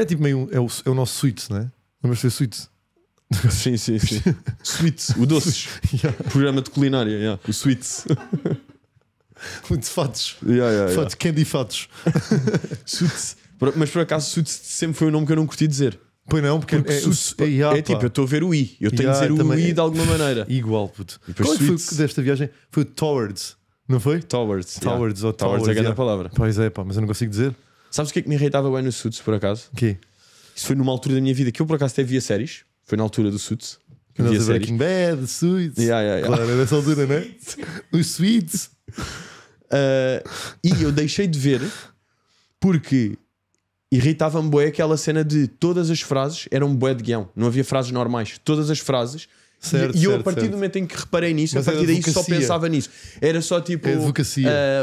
é tipo meio. É o, é o nosso suíte, né? Vamos ser suíte. Sim, sim, sim. Sweets, o doce. yeah. Programa de culinária, yeah. o Sweets. Muito fatos. Yeah, yeah, fatos, candy fatos. suits. Mas por acaso, Suits sempre foi um nome que eu não curti dizer. Pois não, porque, porque é, suits, é, é, é tipo, eu estou a ver o I. Eu tenho de dizer o I é de alguma maneira. Igual, puto. Qual é que foi desta viagem? Foi o Towards, não foi? Towards. Towards, ou Towards. Towards é a grande palavra. Pois é, pá, mas eu não consigo dizer. Sabes o que é que me irritava bem no Suits, por acaso? O quê? Isso foi numa altura da minha vida que eu, por acaso, até via séries. Foi na altura do Suits. Que eu via é séries. Breaking Bad, Suits. Yeah, yeah, yeah. Claro, é nessa altura, né? Os Suits. Uh, e eu deixei de ver porque irritava-me bué aquela cena de todas as frases eram bué de guião. Não havia frases normais. Todas as frases Certo, e eu, certo, a partir certo. do momento em que reparei nisso, Mas a partir daí só pensava nisso. Era só é tipo: uh,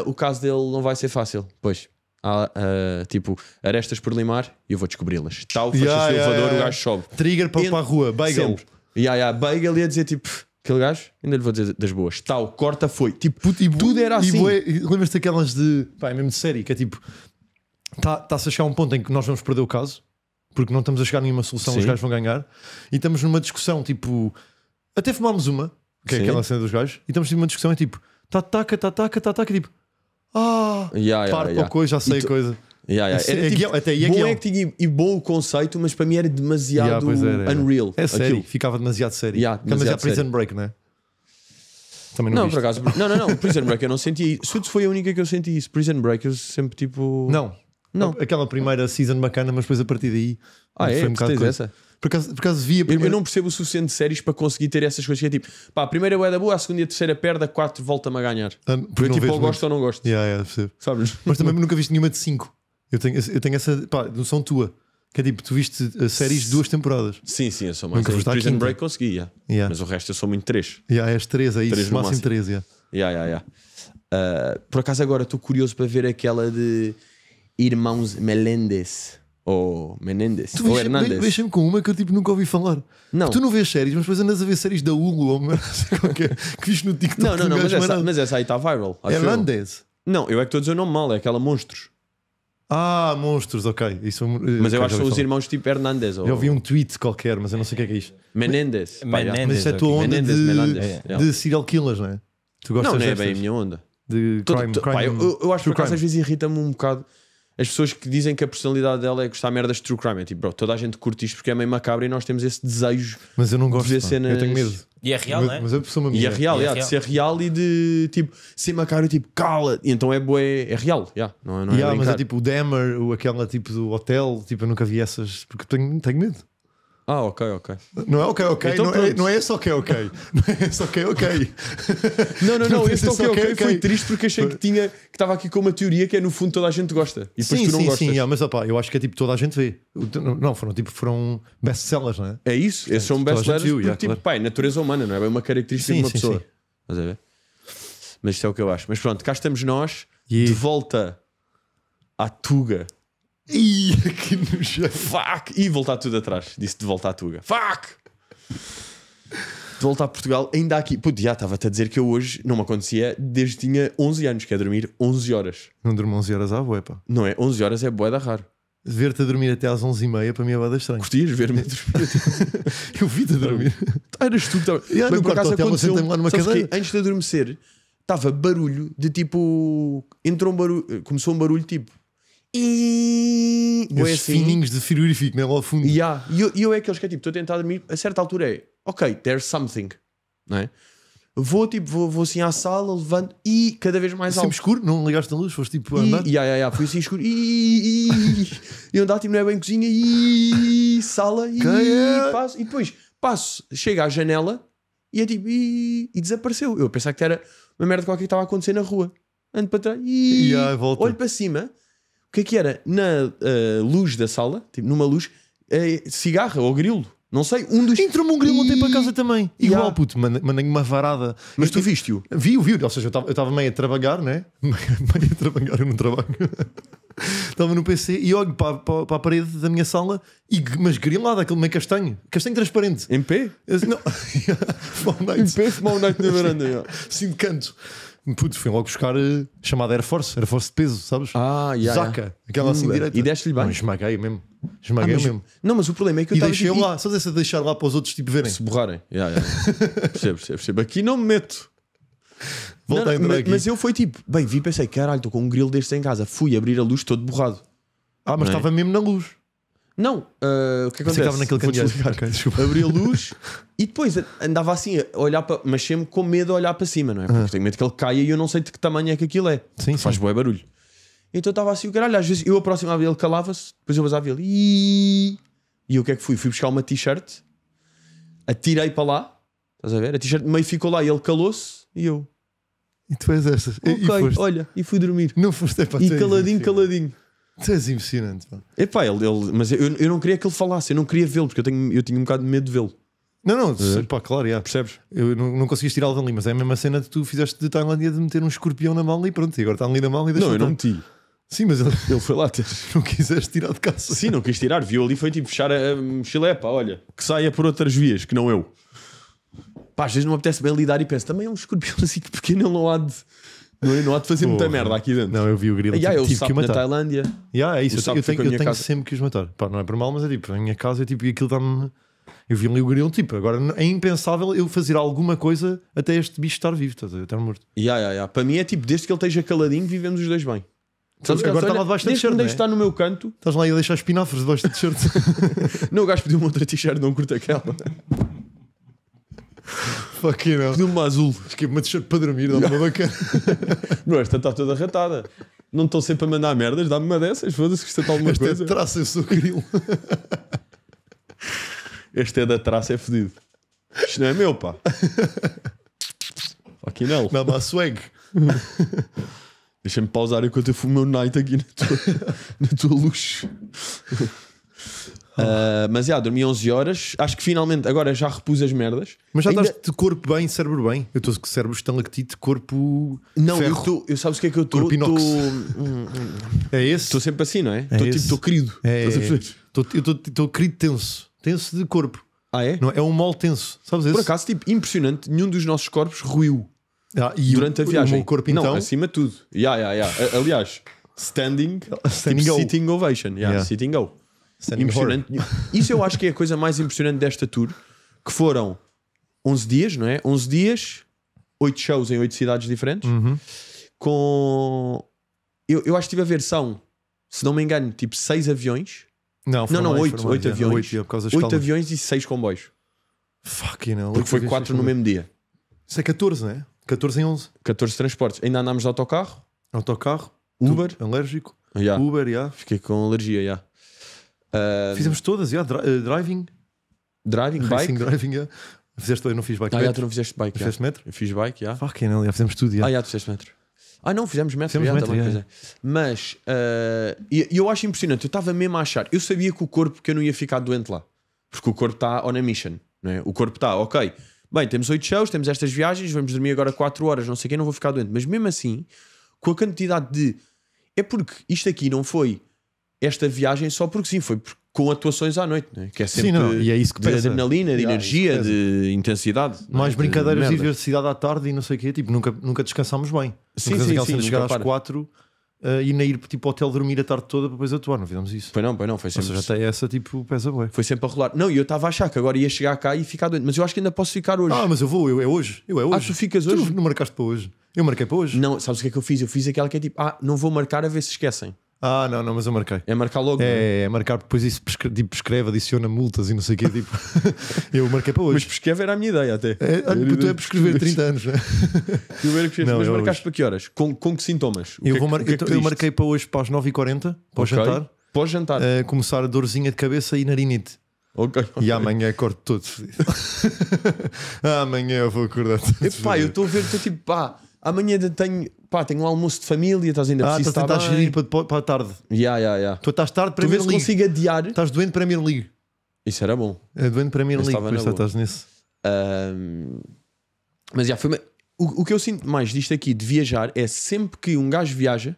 o caso dele não vai ser fácil. Pois, uh, tipo arestas por limar e eu vou descobri-las. Tal, fecha yeah, o yeah, elevador, yeah, o gajo sobe. Trigger para, para a rua, bagel. Sempre. Yeah, yeah, bagel ia dizer tipo, aquele gajo, ainda lhe vou dizer das boas. Tal, corta, foi. Tipo, Puta, tudo era assim. Lembras-te daquelas de, pá, é mesmo de série, que é tipo, está-se tá a chegar a um ponto em que nós vamos perder o caso, porque não estamos a chegar a nenhuma solução, Sim. os gajos vão ganhar, e estamos numa discussão tipo, até fumámos uma, que é Sim. aquela cena dos gajos, e estamos numa discussão é tipo, tá taca, tá taca, tá taca, tipo ah, yeah, yeah, yeah. coisa, já sei a coisa. Yeah, yeah. Era, tipo, é até é bom é e bom o conceito, mas para mim era demasiado era. unreal. É sério, ficava demasiado sério. Yeah, demasiado, demasiado Prison Break, não é? Também não, não por acaso, não, não, não, Prison Break eu não senti. Suits foi a única que eu senti isso. Prison Break eu sempre tipo. Não, não. Aquela primeira season bacana, mas depois a partir daí. Ah, é? Foi um bocado essa? Por acaso, por acaso vi primeira... eu, eu, não percebo o suficiente de séries para conseguir ter essas coisas que é tipo, pá, a primeira é da boa, a segunda e a terceira perde, a quatro volta-me a ganhar. Ah, porque eu tipo, ou gosto ou não gosto. Yeah, yeah, Sabes? Mas também nunca viste nenhuma de cinco. Eu tenho, eu tenho essa pá, noção tua. Que é tipo, tu viste eh, séries de duas temporadas. Sim, sim, eu sou mais. Nunca foste Prison quinta. Break consegui, yeah. Yeah. mas o resto eu sou muito três. Yeah, és três, é isso, três máximo, máximo três. Yeah. Yeah, yeah, yeah. Uh, por acaso agora estou curioso para ver aquela de Irmãos Melendez ou Menendez, tu ou Hernandes. Deixa-me com uma que eu tipo, nunca ouvi falar. Não. Tu não vês séries, mas depois andas a ver séries da Hulu ou uma qualquer que viste no TikTok. Não, não, não, mas essa, mas essa aí está viral. Hernandez Não, eu é que estou a dizer o nome mal, é aquela Monstros. Ah, monstros, ok. Isso, eh, mas eu acho que são os irmãos tipo Hernandez Ou... Eu vi um tweet qualquer, mas eu não sei o que é que é isto. Menendez. Menendez. Mas isso é a tua onda Menendez, de, Menendez, de serial killers, não é? Tu gostas não, não é bem a minha onda. De crime, crime, eu, acho que às vezes irrita-me um bocado as pessoas que dizem que a personalidade dela é gostar merdas de true crime. É tipo, bro, toda a gente curte isto porque é meio macabro e nós temos esse desejo mas eu não gosto, de ver cenas. Eu tenho medo. E é real, mas, é? Mas eu sou uma E é real, e é, é, de ser real e de tipo ser macabro e tipo cala. E então é bué, é real, yeah. não, é, não é mas é tipo o Demer aquela tipo do hotel, tipo eu nunca vi essas porque tenho, tenho medo. Ah, ok, ok. Não é ok, ok. Então, não, é, não é esse ok, ok. Não é esse ok, ok. não, não, não. É esse ok, ok, foi triste porque achei que tinha que estava aqui com uma teoria que é no fundo toda a gente gosta. E depois sim, tu não sim, gostas. Sim, yeah, mas opa. eu acho que é tipo toda a gente vê. Não, foram tipo foram best-sellers, não é? É isso. Esses são best-sellers porque yeah, tipo, claro. pai, é natureza humana, não é É uma característica sim, de uma sim, pessoa. Sim. Mas, é mas isto é o que eu acho. Mas pronto, cá estamos nós, yeah. de volta à Tuga. Ih, que nojo. Fuck! E voltar tudo atrás. Disse de volta à Tuga. Fuck! De volta a Portugal, ainda aqui. Puto, já estava-te a dizer que eu hoje não me acontecia desde que tinha 11 anos, que é dormir 11 horas. Não durmo 11 horas à boa, pá. Não é? 11 horas é boa da raro. Ver-te a dormir até às 11h30 para mim é bada estranha Curtias ver-me a dormir? eu vi-te a dormir. Ah, eras tu que estava. Ah, por acaso aconteceu. Lá numa cadeira. Antes de adormecer, estava barulho de tipo. Entrou um barulho. Começou um barulho tipo e. Esses é assim. fininhos de frigorífico, mesmo né, ao fundo. Yeah. E eu, eu é aqueles que é tipo, estou a tentar dormir, a certa altura é, ok, there's something. Não é? Vou tipo, vou, vou assim à sala, levando e cada vez mais assim alto. escuro, não ligaste a luz, foste tipo a andar. E, yeah, yeah, yeah, fui assim escuro. E, e, e andar tipo, não é bem cozinha, e sala, e, é. passo. E depois passo, chego à janela e é tipo, e, e desapareceu. Eu pensava que era uma merda qualquer que estava a acontecer na rua. Ando para trás, e, e aí, olho para cima que é que era? Na uh, luz da sala, tipo, numa luz, uh, cigarra ou grilo. Não sei, um dos. Entrou-me um grilo ontem para casa também. Igual, yeah. puto, mandei uma varada. Mas tu viste-o? Vi, vi, ou seja, eu estava meio a trabalhar, né? Meio, meio a trabalhar, eu não trabalho. Estava no PC e olho para, para, para, a parede da minha sala, e, mas grilado, aquele meio castanho, castanho transparente. Em pé? Eu, não. Small Night. Em pé, Small Night na varanda. Sim, de canto. Putz, fui logo buscar eh, chamada Air Force, Air Force de peso, sabes? Ah, yeah, Zaca, yeah. aquela assim hum, direita. E deste-lhe bem. Não, esmaguei mesmo. Esmaguei ah, mas, mesmo. Não, mas o problema é que eu estava. E deixei tipo, lá, só se deixar lá para os outros tipo verem. Se borrarem. Yeah, yeah. percebo, percebo, percebo. Aqui não me meto. Voltei não, a mas, aqui. mas eu fui tipo, bem, vi pensei, caralho, estou com um grill deste em casa. Fui abrir a luz todo borrado. Ah, mas estava é? mesmo na luz. Não, uh, o que é acontece? Ficava naquele candeeiro. Okay, desculpa. Abri a luz e depois andava assim a olhar para. Mas sempre com medo de olhar para cima, não é? Porque tem ah. tenho medo que ele caia e eu não sei de que tamanho é que aquilo é. Sim, Faz bué barulho. Então eu estava assim, o caralho, às vezes eu aproximava ele, calava-se, depois eu vazava ele. E... e o que é que fui? Fui buscar uma t-shirt, atirei para lá, estás a ver? A t-shirt meio ficou lá e ele calou-se e eu. E tu és estas. Ok, e olha, e fui dormir. Não foste é para E caladinho, é. caladinho. Tu és impressionante, pá. ele, ele, mas eu, eu não queria que ele falasse, eu não queria vê-lo, porque eu, tenho, eu tinha um bocado de medo de vê-lo. Não, não, é. pá, claro, já. Percebes? Eu não, não conseguiste tirá-lo dali, mas é a mesma cena que tu fizeste de Tailândia de meter um escorpião na mão e pronto, e agora está ali na mão e deixa Não, eu não meti. Sim, mas ele, ele foi lá ter. não quiseste tirar de casa. Sim, não quis tirar, viu ali, foi tipo fechar a, a pá, olha, que saia por outras vias, que não eu. Pá, às vezes não me apetece bem lidar e penso, também é um escorpião assim pequeno, ele não há de é? No Enote fazia muita merda aqui dentro. Não, eu vi o grilo. Yeah, eu tipo, é tive que matar. na Tailândia. Yeah, é isso, eu, eu tenho, ficou eu tenho sempre que os matar. Pá, não é para mal, mas é tipo, na minha casa é tipo, e aquilo dá-me. Eu vi ali o grilo, tipo, agora é impensável eu fazer alguma coisa até este bicho estar vivo, estás a ver? Até morto. Yeah, yeah, yeah. Para mim é tipo, desde que ele esteja caladinho, vivemos os dois bem. Sabes então, que agora estava lá debaixo da t-shirt, não é? está no meu canto. Estás lá e a deixar espinafres debaixo do t-shirt. Não, o gajo pediu uma outra t-shirt, não curto aquela. Fucking you uma azul. fiquei uma t-shirt para dormir, dá-me uma bacana. não esta está toda ratada. Não estão sempre a mandar merdas, dá-me uma dessas, foda-se que isto é alguma coisa. Esta é traça, eu sou grilo. este é da traça, é fedido. Isto não é meu, pá. Fucking hell. Não, mas swag. Deixa-me pausar enquanto eu fumo meu night aqui na tua, na tua luz. Uh, mas, já, dormi 11 horas. Acho que finalmente, agora já repus as merdas. Mas já Ainda... estás de corpo bem, cérebro bem. Eu estou com cérebro estalactite, corpo. Não, ferro. eu, tô, eu sabes o que é que eu estou? Tô... É esse? Estou sempre assim, não é? Estou é tipo, estou querido. É, é. tô, eu estou querido tenso. Tenso de corpo. Ah, é? Não, é um mal tenso. Sabes Por acaso, tipo, impressionante, nenhum dos nossos corpos ruiu. Ah, durante o, a viagem. O corpo, então? Não, acima de tudo. Yeah, yeah, yeah. Aliás, standing, standing tipo, sitting ovation. Yeah, yeah. Sitting go impressionante. Isso eu acho que é a coisa mais impressionante desta tour, que foram 11 dias, não é? 11 dias, 8 shows em 8 cidades diferentes, uhum. com... Eu, eu acho que tive a versão, se não me engano, tipo 6 aviões. Não, não, não, 8, 8 aviões. 8, yeah, 8 calmas. aviões e 6 comboios. Fucking hell. Porque foi 4 no mesmo dia. Isso é 14, não é? 14 em 11. 14 transportes. Ainda andámos de autocarro. Autocarro. Uber. Uber. Alérgico. Yeah. Uber, já. Yeah. Fiquei com alergia, já. Yeah. Ah, fizemos todas, yeah, dri uh, driving. Driving, Racing, bike. driving, yeah. Fizeste, eu não fiz bike. Ah, metro. tu não fizeste bike. Fizeste yeah. metro? Eu fiz bike, já. Fucking hell, fizemos tudo, já. Ah, já, tu fizeste metro. Ah, não, fizemos metro, fizemos metro também, Mas uh, eu, acho impressionante, eu estava mesmo a achar, eu sabia que o corpo que eu não ia ficar doente lá, porque o corpo está on a mission, né? o corpo está, ok, bem, temos 8 shows, temos estas viagens, vamos dormir agora 4 horas, não sei quem, não vou ficar doente, mas mesmo assim, com a quantidade de. É porque isto aqui não foi esta viagem só porque sim, foi com atuações à noite, né? que é sempre sim, não, e é isso que de adrenalina, de yeah, energia, de intensidade. É? Mais é? brincadeiras de diversidade à tarde e não sei o quê, tipo, nunca, nunca descansámos bem. Sim, nunca sim, sim, chegar às quatro uh, e nem ir tipo hotel dormir a tarde toda para depois atuar, não fizemos isso. foi não, foi não, foi sempre. Ou seja, até essa tipo pesa bué. Foi sempre a rolar. Não, e eu estava a achar que agora ia chegar cá e ficar doente, mas eu acho que ainda posso ficar hoje. Ah, mas eu vou, eu é hoje. Eu é ah, hoje. acho que ficas hoje? Tu não marcaste para hoje. Eu marquei para hoje. Não, sabes o que é que eu fiz? Eu fiz aquela que é tipo, ah, não vou marcar a ver se esquecem. Ah, não, não, mas eu marquei. É marcar logo. É, é? É, é marcar, depois isso prescreve, tipo, prescreve, adiciona multas e não sei o quê. Tipo, eu marquei para hoje. Mas prescreve era a minha ideia até. É, olha, tu é prescrever 30 anos, né? eu era que não, mas é marcaste hoje. para que horas? Com, com que sintomas? O eu, que vou mar... que é que eu, marquei para hoje para as 9h40, para okay. o jantar. o jantar. Uh, eh, começar a dorzinha de cabeça e narinite. Okay, okay. E amanhã acordo todo amanhã eu vou acordar todo Epá, eu estou a ver, estou tipo, pá amanhã tenho, pá, tenho um almoço de família, estás ainda ah, preciso então estás a para, para a tarde. Yeah, yeah, yeah. Tu estás tarde para Tu vês se consigo adiar. Estás doente para a Premier League. Isso era bom. É doente para a Premier League, por isso é estás nisso. Um, mas já foi. Uma... O, o, que eu sinto mais disto aqui de viajar é sempre que um gajo viaja,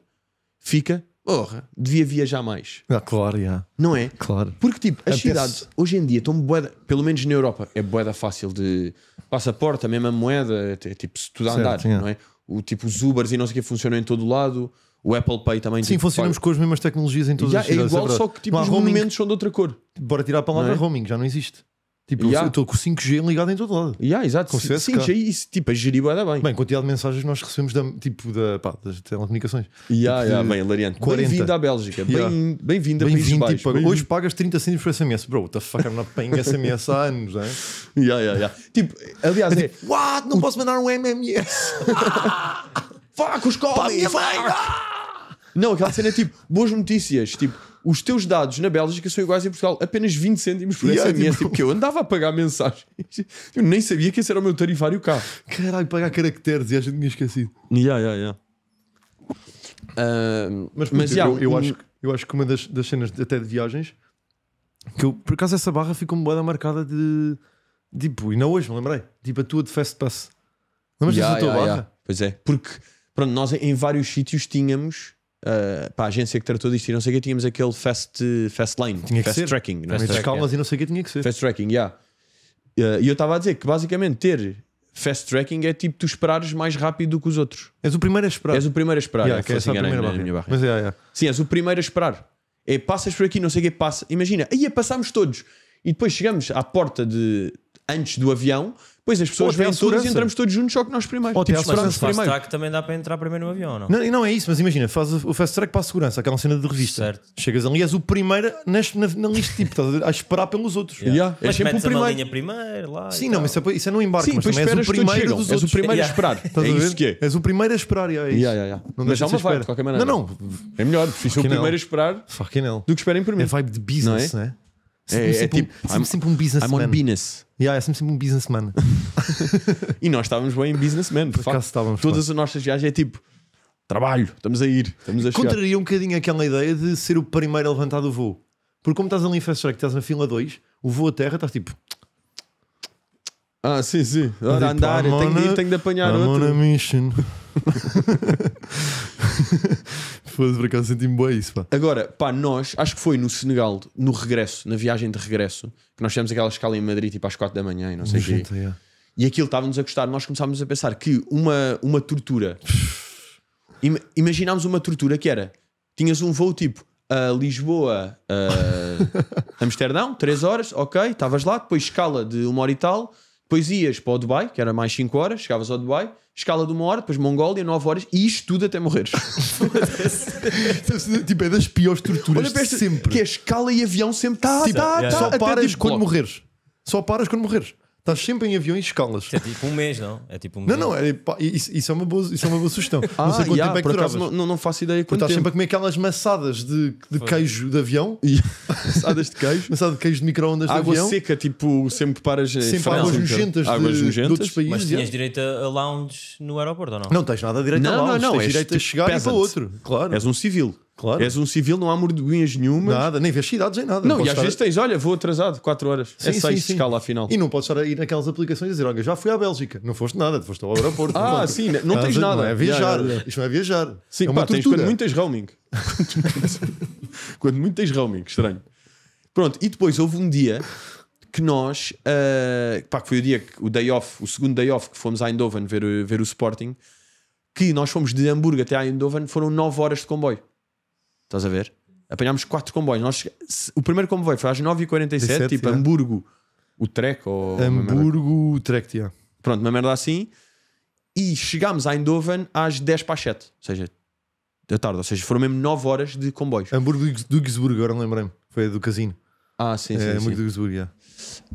fica. Porra, devia viajar mais. Ah, claro, yeah. Não é? Claro. Porque, tipo, as cidades hoje em dia estão boeda, pelo menos na Europa, é boeda fácil de passaporte, a mesma moeda, é, é tipo, se tudo a andar, certo, é. não é? o tipo os Ubers e não sei o que funcionam em todo lado. O Apple Pay também Sim, tipo, funcionamos com as mesmas tecnologias em todas yeah, as cidades. É igual, é só que tipo, os momentos são de outra cor. Bora tirar a palavra é? roaming, já não existe. Tipo, yeah. eu estou com 5G ligado em todo lado. Yeah, exato. Com 5G, isso, tipo, a gerir bem. Bem, quantidade de mensagens nós recebemos da, tipo, da, pá, das telecomunicações. Yeah, tipo, yeah, bem, Lariante. Bem-vindo à Bélgica. Yeah. Bem-vindo bem, bem a bem Países Tipo, bem hoje pagas 30 cêntimos por SMS. Bro, what the fuck, I'm not paying SMS há anos, não é? Yeah, yeah, yeah. Tipo, aliás, é, tipo, what? Não o... posso mandar um MMS. fuck, os copos! códigos. Ah! Não, aquela cena é tipo, boas notícias, tipo, os teus dados na Bélgica são iguais em Portugal, apenas 20 cêntimos por yeah, SMS, tipo... porque eu andava a pagar mensagens, eu nem sabia que esse era o meu tarifário cá. Caralho, pagar caracteres, e a gente tinha esquecido. Yeah, yeah, yeah. Uh, mas, mas eu, yeah, eu, um... acho, que, eu acho que uma das, das cenas de, até de viagens, que eu, por acaso essa barra ficou-me boa marcada de, tipo, e não hoje, me lembrei, tipo a tua de Fastpass. Lembras yeah, dessa yeah, tua barra? Pois é, porque pronto, nós em vários sítios tínhamos uh, eh, para a agência que tratou disto e não sei o que, tínhamos aquele fast, fast lane, tinha fast ser. tracking. Não é? fast track, calmas yeah. e não sei o que tinha que ser. Fast tracking, já. Yeah. Uh, e eu estava a dizer que basicamente ter fast tracking é tipo tu esperares mais rápido do que os outros. És o primeiro a esperar. És o primeiro a esperar. Yeah, é, que é assim, a primeira na, na minha barra. Mas yeah, Sim, és o primeiro a esperar. É, passas por aqui, não sei o que, passa. Imagina, aí passámos todos. E depois chegamos à porta de antes do avião Pois as pessoas vêm todas e entramos todos juntos, só que nós tipo, primeiro. Ou até tipo, a segurança. Mas o fast track também dá para entrar primeiro no avião, não? Não, não é isso, mas imagina, faz o fast track para a segurança, aquela cena de revista. Certo. Chegas ali, és o primeiro nas, na, na lista, tipo, estás a, esperar pelos outros. Yeah. Yeah. Mas é sempre o primeiro. primeiro lá. Sim, não, mas é, isso é no embarque, Sim, mas também és o primeiro dos És o primeiro a esperar. Estás a ver? És o primeiro a esperar, é isso. Mas há é uma vibe, de qualquer maneira. Não, não. É melhor, fiz o primeiro a esperar do que esperem primeiro É vibe de business, não é? Né? É, é tipo, sempre um business. I'm on business. Yeah, é sempre, sempre um businessman. e nós estávamos bem em businessman, por, facto. Estávamos, Todas as nossas viagens é tipo trabalho, estamos a ir, estamos a Contraria um bocadinho aquela ideia de ser o primeiro a levantar do voo. Porque como estás ali em fast track, estás na fila 2, o voo a terra, estás tipo. Ah, sim, sim. Ora, tipo, andar, tenho, de, tenho de apanhar I'm outro. On a mission. Foda-se, por acaso senti-me bem isso, pá. Agora, pá, nós, acho que foi no Senegal, no regresso, na viagem de regresso, que nós tivemos aquela escala em Madrid, tipo às 4 da manhã e não sei o quê. É. E aquilo estava-nos a gostar. Nós começámos a pensar que uma, uma tortura. Im imaginámos uma tortura que era: tinhas um voo tipo a Lisboa, a Amsterdão, 3 horas, ok, estavas lá, depois escala de uma hora e tal, depois ias para o Dubai, que era mais 5 horas, chegavas ao Dubai escala de uma hora, depois Mongólia, 9 horas e isto tudo até morreres. tipo, é das piores torturas de sempre. Que a é escala e avião sempre tá, tipo, tá, yeah. tá, só paras tipo, quando morreres. Só paras quando morreres. Estás sempre em e escalas. Isso é tipo um mês, não? É tipo um mês. Não, não, é, pá, isso, isso, é uma boa, isso é uma boa sugestão. ah, não sei ah, quanto yeah, tempo é que duravas. Não, não faço ideia quanto Estás sempre a comer aquelas maçadas de, de queijo de avião. maçadas de queijo? Maçada de queijo de micro-ondas de avião. Água seca, tipo, sempre preparas Sempre águas nojentas de, de outros países. Mas tinhas é. direito a lounge no aeroporto ou não? Não tens nada direito não, a lounge. Não, não, tens direito a tipo chegar peasant. e para outro. Claro. És um civil. Claro. És um civil, não há mordoinhas nenhuma. Nada, nem vês cidades, nem nada. Não, não e às estar... vezes tens, olha, vou atrasado 4 horas. É sim, é 6 de escala afinal. E não podes estar aí naquelas aplicações e dizer, olha, já fui à Bélgica. Não foste nada, foste ao aeroporto. ah, sim, não, tens nada. Não é viajar. Yeah, Isto não é viajar. Sim, é uma pá, tens, quando muito tens roaming. quando muito tens roaming, estranho. Pronto, e depois houve um dia que nós, uh, pá, que foi o dia, o day off, o segundo day off que fomos a Eindhoven ver, ver o Sporting, que nós fomos de Hamburgo até a Eindhoven, foram 9 horas de comboio. Estás a ver? Apanhámos quatro comboios. Nós, o primeiro comboio foi às 9h47, 17, tipo yeah. Hamburgo, o Trek ou. Hamburgo, o Trek, yeah. Pronto, uma merda assim. E chegámos a Eindhoven às 10 para as 7, ou seja, da tarde. Ou seja, foram mesmo 9 horas de comboios. Hamburgo do Duisburg, agora não lembrei-me. Foi do casino. Ah, sim, sim. É, sim. Duisburg, yeah.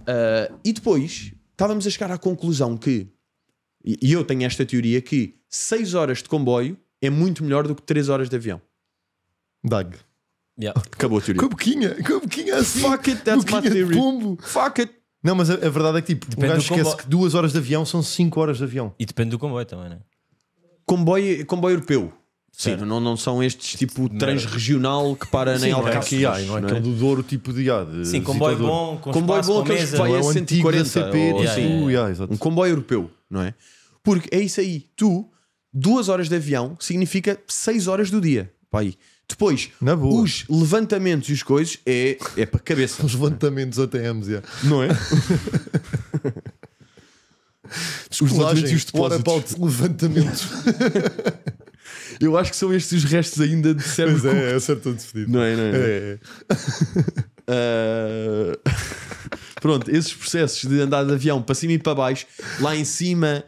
Uh, e depois estávamos a chegar à conclusão que, e eu tenho esta teoria, que 6 horas de comboio é muito melhor do que 3 horas de avião. Dag. Yeah. Acabou a teoria. Cabuquinha, cabuquinha assim. Fuck it, that's my de theory. pombo. Fuck it. Não, mas a, a verdade é que tipo, Depende um gajo do esquece comboio. que duas horas de avião são cinco horas de avião. E depende do comboio também, né? Comboio, comboio europeu. Sim, não, não são estes tipo transregional que para nem Sim, não é aquele é, é, é do Douro tipo de. ah, de Sim, comboio visitador. bom, com Comboio espaço, bom, com aqueles que vai a 140, CP, ou- tipo, assim. yeah, yeah, Um comboio europeu, não é? Porque é isso aí. Tu, duas horas de avião significa seis horas do dia. Pai, depois, os levantamentos e os coisas é, é para cabeça. os levantamentos ATMs, yeah. É. não é? os levantamentos e os depósitos. levantamentos. Eu acho que são estes os restos ainda de cérebro. Pois é, é, é certo despedido. Não é, não é? Não é. é. Uh... Pronto, esses processos de andar de avião para cima e para baixo, lá em cima,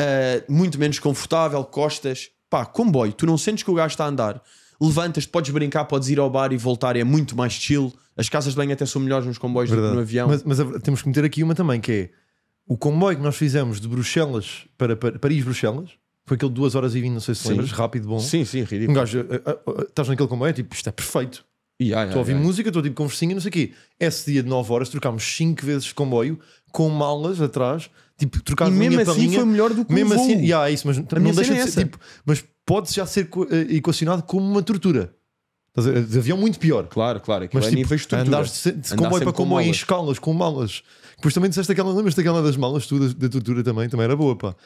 uh, muito menos confortável, costas. Pá, comboio, tu não sentes que o gajo está a andar levantas, podes brincar, podes ir ao bar e voltar, é muito mais chill. As casas de banho até são melhores nos comboios Verdade. do que no avião. Mas, mas temos que meter aqui uma também, que é o comboio que nós fizemos de Bruxelas para, para Paris-Bruxelas. Foi aquele de 2 horas e 20, não sei se sim. lembras, rápido, bom. Sim, sim, ridículo. Um gajo, eh, eh, eh, estás naquele comboio, é tipo, isto é perfeito. Estou a ouvir música, estou tipo conversinha, não sei o quê. Esse dia de 9 horas trocámos 5 vezes comboio com malas atrás, tipo, trocámos assim linha assim para linha. mesmo assim foi melhor do que mesmo um assim, voo. Assim, yeah, isso, mas a não deixa de é ser, tipo, mas pode já ser eh, equacionado como uma tortura. De avião muito pior. Claro, claro. mas é tipo, de andar de, de comboio para comboio com em escalas, com malas. Depois também disseste aquela, lembras daquela das malas tu, da, da tortura também, também era boa, pá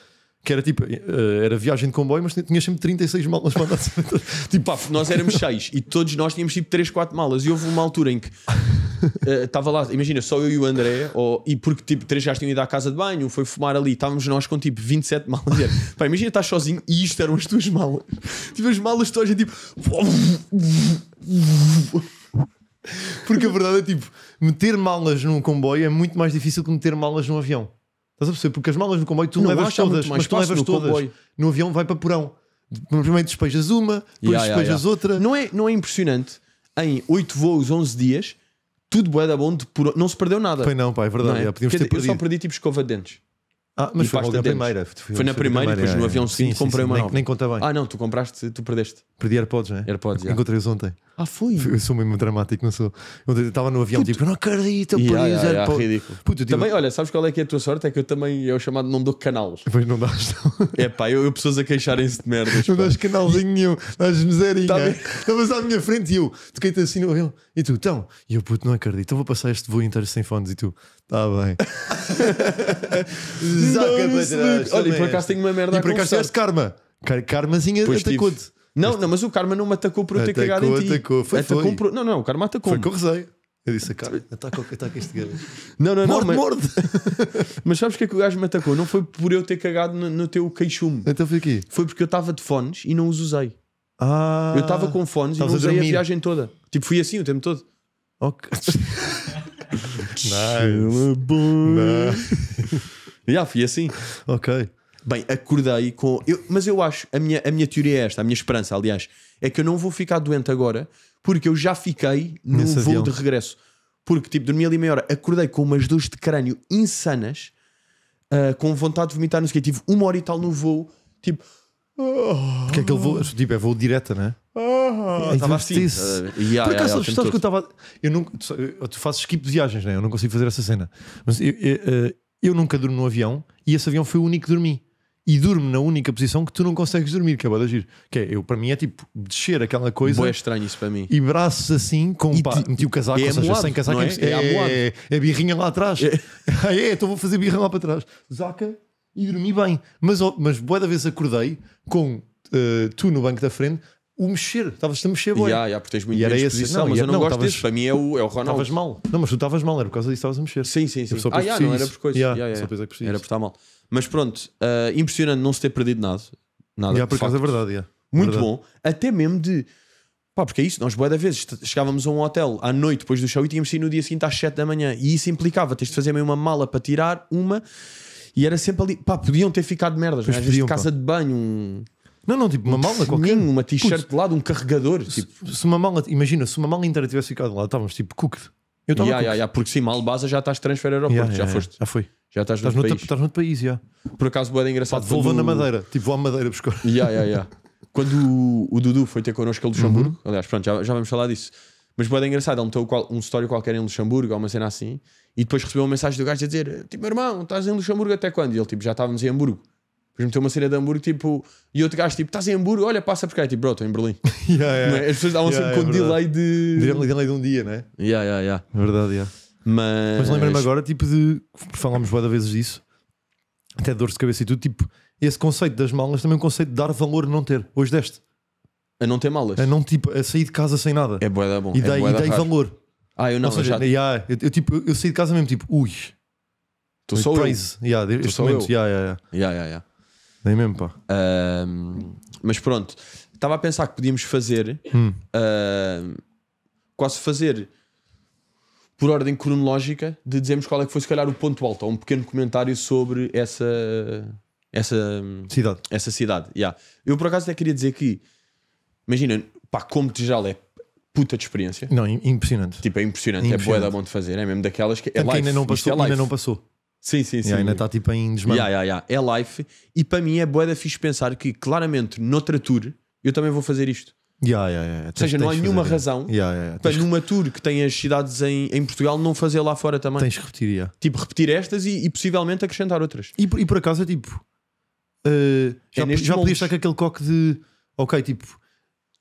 que era tipo, eh, era viagem de comboio, mas tinha sempre 36 malas mandadas. tipo, pá, nós éramos seis e todos nós tínhamos tipo 3, 4 malas. E houve uma altura em que estava eh, uh, lá, imagina, só eu e o André, ou, e porque tipo, três gajos tinham ido à casa de banho, foi fumar ali, estávamos nós com tipo 27 malas. Era, pá, imagina estar sozinho e isto eram as tuas malas. Tipo, as malas todas, tipo. Porque a verdade é tipo, meter malas num comboio é muito mais difícil que meter malas num avião. Estás a perceber? Porque as malas no comboio tu não, levas todas, mas tu levas no todas. Comboio. No avião vai para porão. Primeiro despejas uma, depois yeah, despejas yeah, yeah. outra. Não é, não é impressionante em 8 voos, 11 dias, tudo boeda da bom, por... não se perdeu nada. Foi não, pá, é verdade. Não é? Podíamos ter eu só perdi tipo escova de dentes. Ah, mas foi, na primeira. Foi, foi na primeira e depois é, no avião seguinte comprei sim, uma nem, nova. Nem conta bem. Ah, não, tu compraste, tu perdeste. Perdi AirPods, né? AirPods, já. Encontrei-os ontem. Ah, fui. Eu sou mesmo dramático, não sou. Eu estava no avião, Puto. tipo, eu não acredito, yeah, yeah, é yeah, yeah ridículo. Puto, Também, olha, sabes qual é que é a tua sorte? É que eu também, é o chamado, não dou canais. Pois não dás. Não. É pá, eu, eu pessoas a queixarem-se de merda. Não pá. dás canalzinho nenhum, dás miserinha. Tá Estavas à minha frente e eu, toquei-te assim no avião, e tu, então, e eu, puto, não acredito, então vou passar este voo inteiro sem fones, e tu, tá bem. Zaca, é olha, e por acaso tenho uma é. merda e a E por acaso tiveste karma. Karmazinha atacou-te. Não, este... não, mas o Karma não me atacou por eu ter cagado em ti. Atacou, foi, atacou foi. Por... Não, não, o Karma atacou. Foi que eu rezei. Eu disse, cara, ataca, ataca este gajo. Não, não, não. Morde, mas... morde. mas sabes que é que o gajo me atacou? Não foi por eu ter cagado no, no teu queixume. Então foi aqui. Foi porque eu estava de fones e não os usei. Ah, eu estava com fones e não usei a, a, viagem toda. Tipo, fui assim o tempo todo. Ok. nice. nice. yeah, fui assim. Ok. Bem, acordei com. Eu, mas eu acho, a minha, a minha teoria é esta, a minha esperança, aliás, é que eu não vou ficar doente agora, porque eu já fiquei no Nesse voo avião. de regresso. Porque, tipo, dormi ali meia hora, acordei com umas dores de crânio insanas, ah, com vontade de vomitar, não sei o quê. Tive uma hora e tal no voo, tipo. Ah, porque é que voo, tipo, é voo direta, né? Ah, estava é assim. Uh, yeah, Por acaso, yeah, o que eu tava estava. Eu nunca. Tu, eu- tu fazes skip de viagens, né? Eu não consigo fazer essa cena. Mas eu, eu, eh, eu nunca durmo no avião e esse avião foi o único que dormi e durmo na única posição que tu não consegues dormir, que é boa de agir. Que é, eu, para mim é tipo descer aquela coisa. é estranho isso para mim. E braços assim, com pá, te, meti o casaco, é ou seja, sem casaco, é, é, é, é, a é birrinha lá atrás. É. é, então vou fazer birra lá para trás. Zaca e dormi bem. Mas, mas boa da vez acordei com Uh, tu no banco da frente o mexer, estavas-te a mexer, boi. Yeah, yeah, tens muito e era esse. mas eu não, não gosto tavas, desse. Para mim é o, é o Ronaldo. Estavas mal. Não, mas tu estavas mal, era por causa disso estavas a mexer. Sim, sim, sim. Ah, yeah, não era por coisa. Yeah, yeah, yeah. era por estar mal. Mas pronto, uh, impressionante não se ter perdido nada. Nada. Yeah, por causa é da verdade, yeah. Muito verdade. bom. Até mesmo de. Pá, porque é isso, nós boeda da vez chegávamos a um hotel à noite depois do show e tínhamos de ir no dia seguinte às 7 da manhã. E isso implicava tens de fazer meio uma mala para tirar uma. E era sempre ali. Pá, podiam ter ficado merdas, né? às vezes de casa de banho, um não, não, tipo uma mala qualquer. Uma t-shirt de lado, um carregador. Se, tipo. se uma mala, imagina, se uma mala inteira tivesse ficado lá, estávamos tipo cooked. Eu estava yeah, yeah, yeah, porque sim, mal base já estás transfer aeroporto, yeah, já yeah, foste. Já foi. Já estás, estás no país. Estás outro país, já. Por acaso, boa engraçado. Pá, na Madeira, tipo, vou à Madeira buscar. Yeah, yeah, yeah. quando o, o, Dudu foi ter connosco a Luxemburgo, uhum. aliás, pronto, já, já vamos falar disso. Mas boa engraçado, ele meteu um story qualquer em Luxemburgo, ou uma cena assim, e depois recebeu uma mensagem do gajo a dizer: Tipo, meu irmão, estás em Luxemburgo até quando? E ele, tipo, já estávamos em Hamburgo. Depois meteu uma cena de Hamburgo, tipo, e outro gajo, tipo, estás em Hamburgo, olha, passa por cá. E, tipo, bro, estou em Berlim. yeah, yeah. é? As pessoas davam yeah, sempre yeah, é com é delay de. Delay de um dia, né? Yeah, yeah, yeah. É verdade, yeah. Mas, Mas lembra-me agora, tipo, de. Falámos várias vezes disso, até dores de cabeça e tudo, tipo, esse conceito das malas também é um conceito de dar valor a não ter. Hoje deste. A não ter malas. A não, tipo, a sair de casa sem nada. É boa, é bom. E daí é e daí valor. Ah, eu não, sei seja, eu, já... yeah, eu, eu, tipo, eu, saí de casa mesmo, tipo, ui. Estou só praise. eu. Yeah, Tô só eu. Yeah, yeah, yeah. Yeah, yeah, yeah. Nem mesmo, pá. Uh, mas pronto, estava a pensar que podíamos fazer, hum. uh, quase fazer por ordem cronológica, de dizermos qual é que foi, se calhar, o ponto alto, ou um pequeno comentário sobre essa. Essa cidade. Essa cidade, yeah. Eu, por acaso, até queria dizer que, imagina, pá, como Tijal é puta de experiência. Não, impressionante. Tipo, é impressionante, é impressionante. é boa da bom de fazer, é mesmo daquelas que. É live, ainda não é passou, é ainda não passou. Sim, sim, sim. E ainda está tipo em desmano. Yeah, yeah, yeah. É life. E para mim é bué da fixe pensar que claramente noutra tour eu também vou fazer isto. Yeah, yeah, yeah. Ou seja, tens, não há nenhuma razão yeah, para numa tour que tem as cidades em, em Portugal não fazer lá fora também. Tens que repetir, Tipo, repetir estas e, e, possivelmente acrescentar outras. E, e por acaso é tipo. Uh, já, é já podias estar com aquele coque de. Ok, tipo.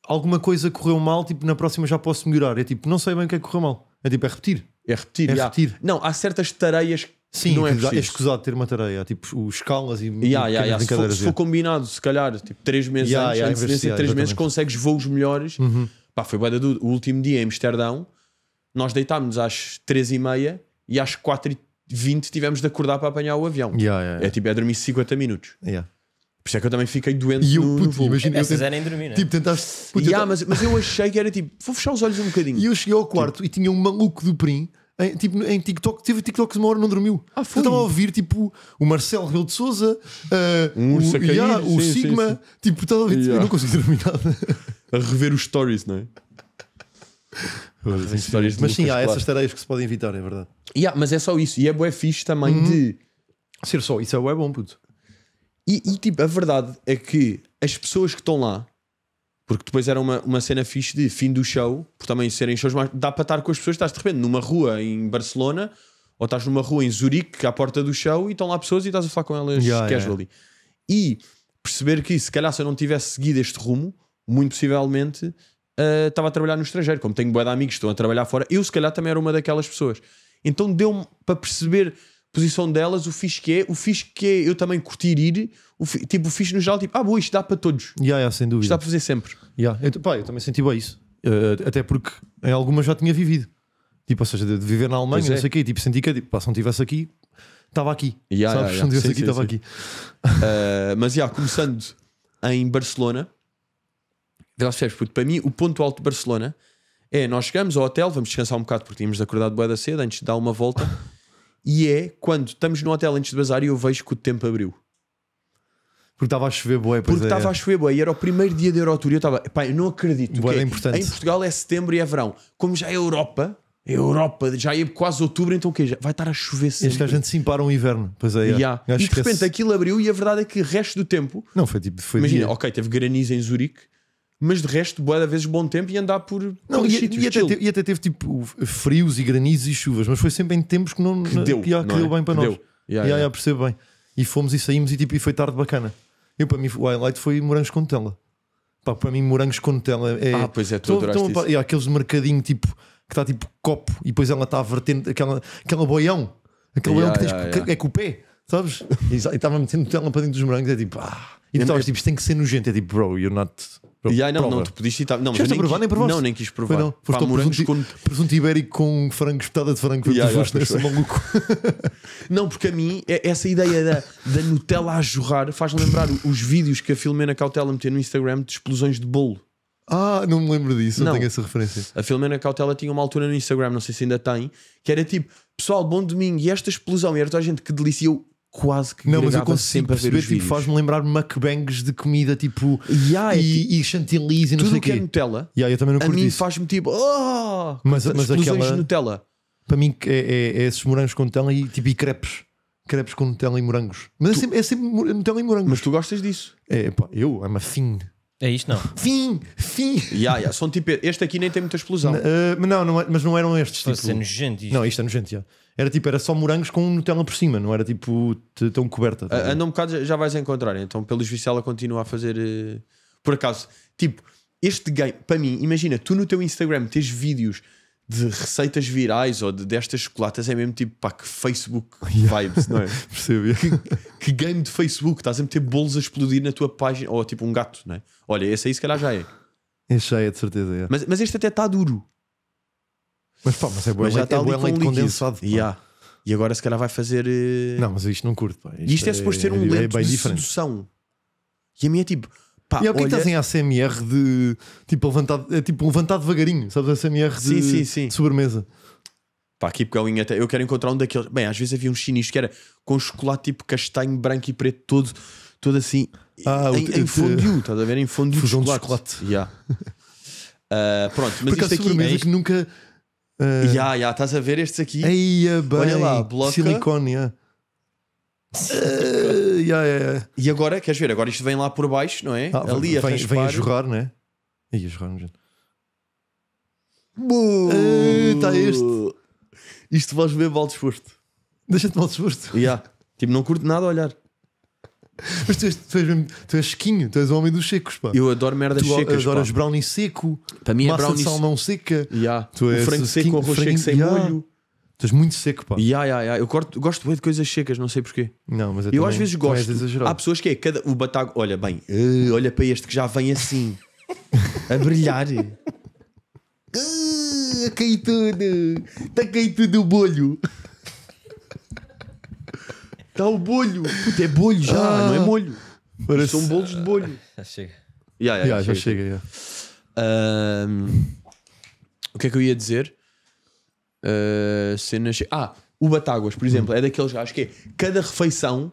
Alguma coisa correu mal, tipo, na próxima já posso melhorar. É tipo, não sei bem o que é que correu mal. É tipo, é repetir. É repetir, é repetir. Não, há certas tareias Sim, não é, é escusado ter uma tareia, tipo os calas e yeah, tipo, yeah, yeah. Se, for, se, for, combinado, se calhar, tipo 3 meses yeah, antes, yeah, antes desse, 3 exatamente. meses consegues voos melhores. Uhum. Pá, foi boa do o último dia em Amsterdão, nós deitámos às 3 e meia e às 4 e 20 tivemos de acordar para apanhar o avião. É tipo, é dormir 50 minutos. Por isso é que eu também fiquei doente e eu, no, puto, no Imagina, Essas eu, é eram dormir, né? Tipo, tentaste... Puto, yeah, mas, mas eu achei que era tipo, vou fechar os olhos um bocadinho. E eu cheguei ao quarto tipo, e tinha um maluco do Prim em, tipo, em TikTok, teve TikTok de uma hora não dormiu. Ah, eu estava então, a ouvir tipo o Marcelo Rebelo de Souza, uh, um o, cair, yeah, sim, o Sigma, sim, sim. tipo, estava a ouvir, yeah. Tipo, eu não consegui dormir nada. A rever os stories, não é? mas sim, há claro. essas tarefas que se podem evitar, é verdade. Yeah, mas é só isso. E é bué fixe também uhum. de ser só. Isso é bué bom, puto. E, e, tipo, a verdade é que as pessoas que estão lá porque depois era uma, uma cena fixe de fim do show, por também serem shows mais. Dá para estar com as pessoas, estás de repente numa rua em Barcelona, ou estás numa rua em Zurique, é à porta do show, e estão lá pessoas e estás a falar com elas yeah, casually. Yeah. E perceber que se calhar se eu não tivesse seguido este rumo, muito possivelmente uh, estava a trabalhar no estrangeiro. Como tenho boa de amigos que estão a trabalhar fora, eu se calhar também era uma daquelas pessoas. Então deu-me para perceber posição delas, o fixe que é, o fixe que é eu também curtir ir, o fixe, tipo, o fixe no geral, tipo, ah, boa, isto dá para todos. Yeah, yeah, sem dúvida. Isto dá para fazer sempre. Yeah. Eu, pá, eu também senti bem isso. Uh, até porque em algumas já tinha vivido. Tipo, ou seja, de viver na Alemanha, pois não é. sei o quê, tipo, senti que, tipo, pá, se não estivesse aqui, estava aqui. Yeah, sabes? Yeah, yeah. Se não estivesse aqui, estava aqui. uh, mas, já, yeah, começando em Barcelona, Deus porque para mim, o ponto alto de Barcelona é nós chegamos ao hotel, vamos descansar um bocado porque tínhamos acordado boa da cedo antes de dar uma volta. E é quando estamos no hotel antes do bazar e eu vejo que o tempo abriu. Porque estava a chover boé, Porque estava é, é. a chover boé e era o primeiro dia da Eurotour e eu estava, pá, eu não acredito. Boa, é importante. Em Portugal é setembro e é verão. Como já é Europa, é Europa, já é quase outubro, então o quê? vai estar a chover sempre. Este a gente se impara um inverno, pois é. é. E de repente aquilo abriu e a verdade é que o resto do tempo. Não, foi tipo. Foi imagina, dia. ok, teve granizo em Zurique mas de resto, boa vezes bom tempo e andar por. Não, e, sítios, e, até teve, e, até teve, tipo frios e granizos e chuvas, mas foi sempre em tempos que não. Que deu, yeah, não que deu é? bem para que nós. Deu. Yeah, yeah, percebo bem. E fomos e saímos e, tipo, e foi tarde bacana. Eu, para mim, o highlight foi morangos com tela. Pá, para mim, morangos com tela é-, é. Ah, pois é, tu tão, adoraste e há aqueles mercadinho tipo. Que está tipo copo e depois ela está vertendo aquela, aquela boião. Aquele boião que tens, é com o pé Sabes? E estava metendo tela para dentro dos morangos. É tipo, ah. E tu estavas tipo, isto tem que ser nojento. É tipo, bro, you're not. Bro, yeah, não, prova. não, tu podias citar. Não, mas nem, provar, quis, nem provaste. Não, nem quis provar. não, foste Pá, presunto, com... presunto ibérico com frango, espetada de frango. Yeah, yeah, foste yeah, maluco. não, porque a mim, é, essa ideia da, da Nutella a jorrar faz lembrar os vídeos que a Filomena Cautela meteu no Instagram de explosões de bolo. Ah, não me lembro disso, não, tenho essa referência. A Filomena Cautela tinha uma altura no Instagram, não sei se ainda tem, que era tipo, pessoal, bom domingo, e esta explosão, e era toda a gente, que delicia. Eu quase que não, mas eu consigo sempre perceber, tipo, faz-me lembrar mukbangs de comida tipo yeah, e, ah, é, e tipo chantilly e não tudo sei o que é Nutella. Yeah, eu também não a mim faz-me tipo, oh, mas, mas aquela Nutella. Para mim é, é, é, esses morangos com Nutella e tipo e crepes. Crepes com Nutella e morangos. Mas é tu, é, sempre, é sempre Nutella e morangos. Mas tu gostas disso? É, pá, eu, é a é isto não. Fim! Fim! Yeah, yeah, são tipo, este aqui nem tem muita explosão. Eh, mas não, não é, mas não eram estes. Tipo, é nojento isto. Não, isto é nojento. já. Era tipo, era só morangos com Nutella por cima, não era tipo tão coberta. tá Anda um bocado, já- vais encontrar. Então, pelos vistos, ela continua a fazer. Eh, por acaso, tipo, este game, para mim, imagina, tu no teu Instagram tens vídeos de receitas virais ou de, destas chocolatas é mesmo tipo, pá, que Facebook vibes, não é? Percebo. Que, que, game de Facebook, estás a meter bolos a explodir na tua página, ou tipo um gato, não é? Olha, esse aí se calhar já é. Esse já é, de certeza, é. Mas, mas este até está duro. Mas pá, mas é bom, mas já tá é, é leite, leite condensado. Yeah. E agora se calhar vai fazer. Uh... Não, mas isto não curto. Pá. Isto, isto é, é suposto ser um é, leite é de diferente. sedução. E a minha é tipo, Pá, e é o que olha... que fazem assim a de tipo levantado é, tipo levantado devagarinho, sabes? A CMR de, sim, sim, sim. de sobremesa. Pá, aqui pegalinho é até. Eu quero encontrar um daqueles. Bem, às vezes havia um chinês que era com chocolate tipo castanho, branco e preto, todo, todo assim. Ah, em, em fondue, estás a ver? Em fondue Fujão de chocolate. chocolate. Yeah. uh, pronto, mas Porque isto a sobremesa aqui, é que nunca. Uh... já yeah, yeah, estás a ver estes aqui? Eia, bem, Olha lá, bloca. Silicone, yeah. Uh, yeah, yeah. E agora, queres ver? Agora isto vem lá por baixo, não é? Ah, Ali vem, a raspar. vem a jorrar, não é? Aí a jorrar, gente. Está eh, este. Isto vais ver mal disposto. Deixa-te mal disposto. Yeah. Tipo, não curto nada a olhar. Mas tu és, tu, és tu és chiquinho, tu és o homem dos secos, pá. Eu adoro merdas tu secas. Adoras pá. brownie seco, para mim é massa brownie... de salmão seca. Yeah. Tu és o frango seco, arroz seco sem yeah. molho. Estás muito seco, pá. Yeah, yeah, yeah. Eu corto, gosto bem de coisas secas, não sei porquê. Não, mas eu, eu às vezes gosto. Há pessoas que é, cada, o batago, olha bem, uh, olha para este que já vem assim, a brilhar. uh, eh, caí tudo, está caído tudo o bolho. Está o bolho, Puta, é bolho já, ah, não é molho. Parece... São bolos de bolho. Já chega. Yeah, yeah, yeah, já chega. chega yeah. Um, o que é que eu ia dizer? Eh, cenas. Ah, o Batáguas, por exemplo, é daqueles gajos que é cada refeição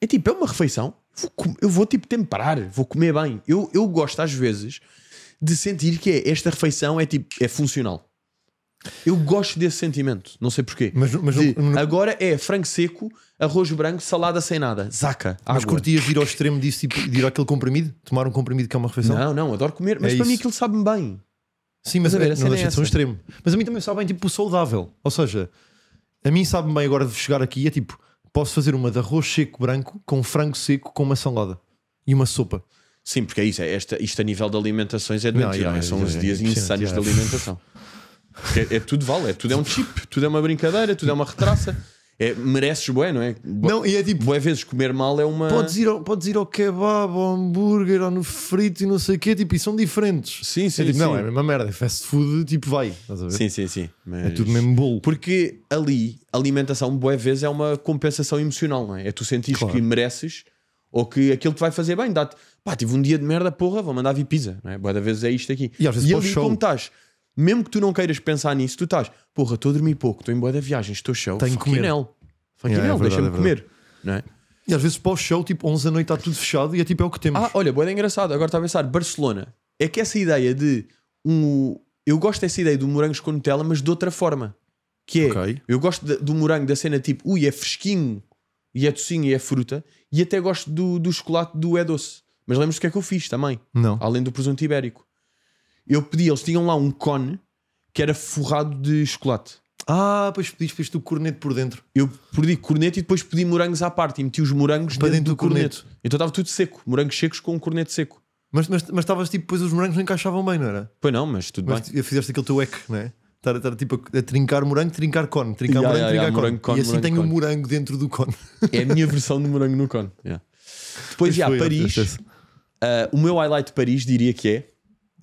é tipo, é uma refeição. Vou comer, eu vou tipo temperar, vou comer bem. Eu, eu gosto às vezes de sentir que é, esta refeição é tipo, é funcional. Eu gosto desse sentimento, não sei porquê. Mas, mas de, agora é frango seco, arroz branco, salada sem nada, zaca. Mas água. curtias ao extremo disso e tipo, ir aquele comprimido? Tomar um comprimido que é uma refeição? Não, não, adoro comer, mas é para isso. mim aquilo sabe-me bem. Sim, mas, mas ver, é, não deixa de ser um extremo. Mas a mim também sabe bem, tipo, saudável. Ou seja, a mim sabe bem agora de chegar aqui é tipo, posso fazer uma de arroz seco branco com frango seco com uma salada e uma sopa. Sim, porque é isso, é esta, isto a nível de alimentações é doentio, não, é? São os é dias necessários de alimentação. É, é, tudo vale, é, tudo é um chip, tudo é uma brincadeira, tudo é uma retraça. É, mereces bué, não é? Bué, não, e é tipo. Bué vezes comer mal é uma. Podes ir ao, podes ir ao kebab, ao hambúrguer, ao no frito e não sei o quê, tipo, e são diferentes. Sim, é sim, é, tipo, sim. Não, é a mesma merda, é fast food, tipo, vai. Estás a ver? Sim, sim, sim. Mas... É tudo mesmo bolo. Porque ali, alimentação, bué vezes é uma compensação emocional, não é? É tu sentires claro. que mereces ou que aquilo te vai fazer bem, dá-te. Pá, tive um dia de merda, porra, vou mandar vir pizza, não é? Boa da vezes é isto aqui. E, às vezes e ali, como estás? mesmo que tu não queiras pensar nisso, tu estás, porra, estou a dormir pouco, estou em boa da viagem, estou show, tenho que comer. Hell. é verdade, deixa-me é comer. Não é? E às vezes para o show, tipo 11 da noite está tudo fechado e é tipo é o que temos. Ah, olha, boa engraçado, agora está a pensar, Barcelona. É que essa ideia de um. Eu gosto dessa ideia do morangos com Nutella, mas de outra forma. Que é, eu gosto de- do morango da cena tipo, ui, é fresquinho, e é docinho, e é fruta, e até gosto do, do chocolate do é doce. Mas lembras do que é que eu fiz também? Não. Além do presunto ibérico. Eu pedi, eles tinham lá um cone que era forrado de chocolate. Ah, pois pediste, pediste o corneto por dentro. Eu pedi corneto e depois pedi morangos à parte e meti os morangos para dentro, dentro do, do corneto. corneto. Então estava tudo seco, morangos secos com um corneto seco. Mas estavas mas, mas tipo, depois os morangos não encaixavam bem, não era? Pois não, mas tudo mas bem. Fizeste aquele teu eco, não é? Estar, estar tipo a, a trincar morango, trincar cone, trincar yeah, morango, yeah, trincar yeah, cone. Morango, E assim tem o um morango dentro do cone. É a minha versão do morango no cone. Yeah. Depois, já, Paris. Uh, o meu highlight de Paris diria que é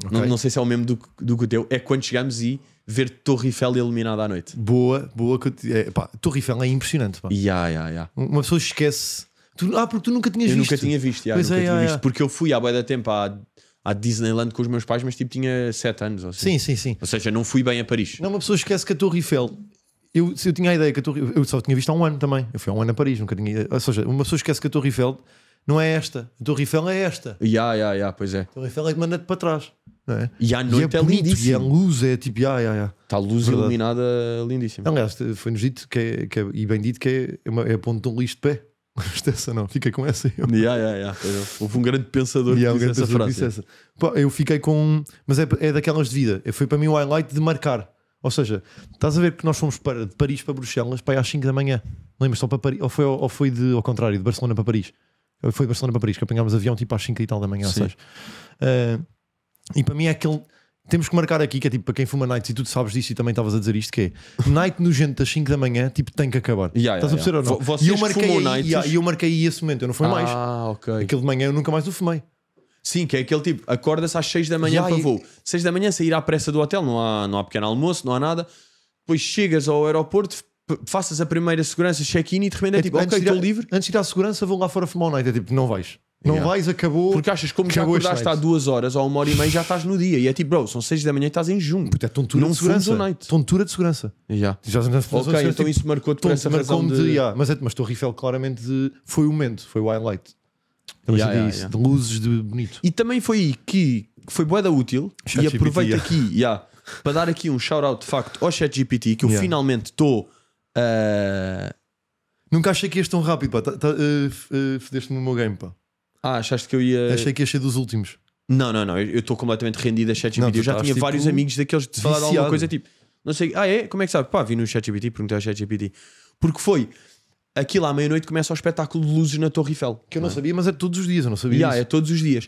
Okay. Não, não, sei se é o mesmo do, do que o teu. É quando chegamos e ver Torre Eiffel iluminada à noite. Boa, boa. É, pá, Torre Eiffel é impressionante. Pá. Yeah, yeah, yeah. Uma pessoa esquece. Tu, ah, porque tu nunca tinhas eu visto. Eu nunca tinha visto, yeah, nunca é, tinha visto. Porque eu fui há bué da tempo à, à Disneyland com os meus pais, mas tipo tinha 7 anos. Assim. Sim, sim, sim. Ou seja, não fui bem a Paris. Não, uma pessoa esquece que a Torre Eiffel eu, eu tinha a ideia que a Torre eu só tinha visto há um ano também. Eu fui há um ano a Paris, nunca tinha. Ou seja, uma pessoa esquece que a Torre Eiffel não é esta. A Torre Eiffel é esta. Ya, ya, ya, pois é. A Torre é que manda-te para trás. Não é? E à noite e é, é lindíssimo. E a luz é tipo, ya, ya, ya. Está a luz Verdade. iluminada lindíssima. Aliás, foi-nos dito que é, que é, e bem dito que é, é uma, é a ponta de um lixo de pé. Mas dessa não, fica com essa. Eu. Yeah, yeah, yeah. É. Houve um grande pensador yeah, que disse um essa frase. Disse essa. Pô, eu fiquei com. Mas é, é daquelas de vida. Foi para mim o highlight de marcar. Ou seja, estás a ver que nós fomos para, de Paris para Bruxelas para aí às 5 da manhã. Lembras? Só para Paris. Ou foi, ou foi de, ao contrário, de Barcelona para Paris. Foi de Barcelona para Paris, que apanhámos avião tipo às 5 e tal da manhã, às 6. Uh, e para mim é aquele. Temos que marcar aqui, que é tipo para quem fuma nights e tu sabes disso e também estavas a dizer isto: que é night nojento das 5 da manhã, tipo tem que acabar. Yeah, Estás a perceber yeah. ou não? Vocês e eu marquei, aí, nights... yeah, e eu marquei aí esse momento, eu não fui ah, mais. Okay. Aquele de manhã eu nunca mais o fumei. Sim, que é aquele tipo: acorda-se às 6 da manhã yeah, para voo. 6 da manhã sair à pressa do hotel, não há, não há pequeno almoço, não há nada. Depois chegas ao aeroporto, faças a primeira segurança, check-in e de repente é, é tipo, tipo, ok, estou livre. Antes de ir à segurança, vou lá fora fumar uma noite. É tipo, não vais. Não yeah. vais, acabou. Porque achas como já acordaste há duas horas ou uma hora e meia já estás no dia. E é tipo, bro, são seis da manhã e estás em junho. Puta, é tontura não de segurança. Night. Tontura de segurança. Yeah. Já ok então tipo, isso marcou-te por essa razão de... de... Yeah. Mas, é, mas rifle claramente de... foi o momento, foi o highlight. Então, yeah, é isso, de luzes, de bonito. E também foi aí que foi boeda útil. Chat e aproveito aqui yeah, para dar aqui um shout-out de facto ao ChatGPT que eu finalmente estou... Tô Uh... Nunca achei que ias tão rápido, pá. Tá, tá, uh, uh, ah, Fedeste-me ah, no meu game, pá. Ah, achaste que eu ia. Achei que ia ser dos últimos. Não, não, não. Eu estou completamente rendido a ChatGPT. Eu já tinha tipo vários amigos daqueles que falaram alguma coisa tipo. Não sei. Ah, é? Como é que sabe? Pá, vi no ChatGPT, perguntei ao ChatGPT. Porque foi. lá à meia-noite começa o espetáculo de luzes na Torre Eiffel. Que eu não, não sabia, mas é todos os dias, eu não sabia. Yeah, é todos os dias.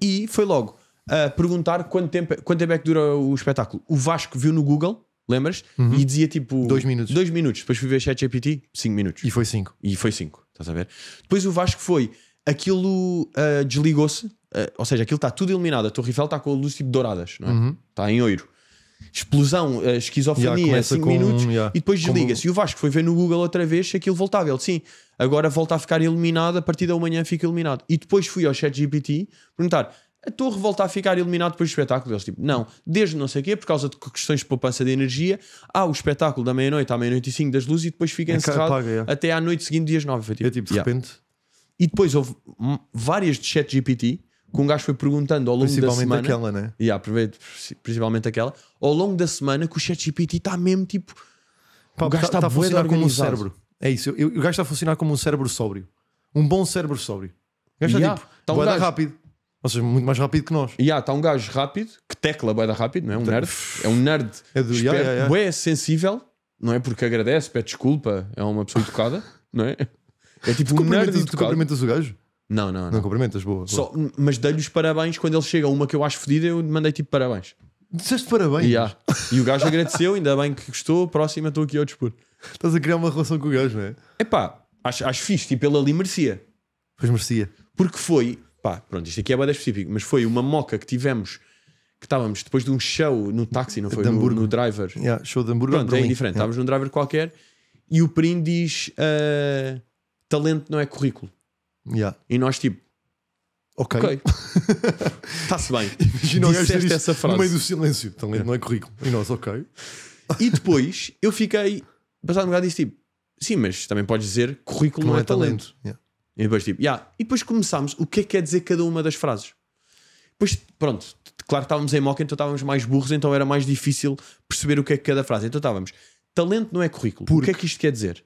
E foi logo a perguntar quanto tempo, quanto tempo é que dura o espetáculo. O Vasco viu no Google lembras? Uhum. E dizia tipo. Dois minutos. Dois minutos. Depois fui ver ChatGPT, cinco minutos. E foi cinco. E foi cinco, estás a ver? Depois o Vasco foi. Aquilo uh, desligou-se, uh, ou seja, aquilo está tudo iluminado. A Torre Eiffel está com a luz tipo douradas, não é? Uhum. Está em oiro. Explosão, uh, esquizofrenia, yeah, cinco minutos yeah, e depois desliga-se. Como... E o Vasco foi ver no Google outra vez se aquilo voltava. Ele disse, sim, agora volta a ficar iluminado, a partir da manhã fica iluminado. E depois fui ao ChatGPT perguntar a torre volta a ficar eliminado depois do espetáculo deles. Tipo, não, desde não sei o quê, por causa de questões de poupança de energia, há o espetáculo da meia-noite à meia-noite e cinco das luzes e depois fica é encerrado paga, yeah. É. até à noite seguinte, dias nove. Tipo, é tipo, de yeah. repente. E depois houve várias de chat GPT que um gajo foi perguntando ao longo da semana. Principalmente aquela, né? Yeah, principalmente aquela. Ao longo da semana que o chat GPT está mesmo tipo. Pá, o gajo está, tá tá a funcionar como um cérebro. É isso, eu, eu, o gajo está a funcionar como um cérebro sóbrio. Um bom cérebro sóbrio. O gajo tá, yeah, tipo, tá um gajo... rápido. Ou seja, muito mais rápido que nós. E há, está um gajo rápido, que tecla bem rápido, não é? Um tá. nerd. É um nerd. É do, espero, yeah, yeah, é sensível, não é? Porque agradece, pede desculpa, é uma pessoa educada, não é? É tipo tu um nerd. Tu cumprimentas o gajo? Não, não, não. Não cumprimentas, boa. boa. Só, mas dei-lhe os parabéns quando ele chega. Uma que eu acho fodida, eu mandei tipo parabéns. Disseste parabéns. E, há. E o gajo agradeceu, ainda bem que gostou. Próxima, estou aqui ao dispor. Estás a criar uma relação com o gajo, não é? É pá, acho, acho fixe, tipo, ele ali merecia. Pois merecia. Porque foi, pá, pronto, isto aqui é bada específico, mas foi uma moca que tivemos que estávamos depois de um show no táxi, não foi? No, no, driver. Yeah, show de Hamburgo. Pronto, é, é indiferente. Yeah. Estávamos num driver qualquer e o Perim diz uh, talento não é currículo. Yeah. E nós tipo. Ok. Está-se okay. bem. Imagina o gajo essa frase. No meio do silêncio. Talento não é currículo. E nós, ok. e depois eu fiquei. Passado um bocado disse tipo. Sim, mas também podes dizer currículo não, não, é, é talento. talento. Yeah. E depois tipo, yeah. E depois começámos o que é que quer dizer cada uma das frases. Depois, pronto, claro que estávamos em moca, então estávamos mais burros, então era mais difícil perceber o que é que cada frase. Então estávamos, talento não é currículo. Porque... O que é que isto quer dizer?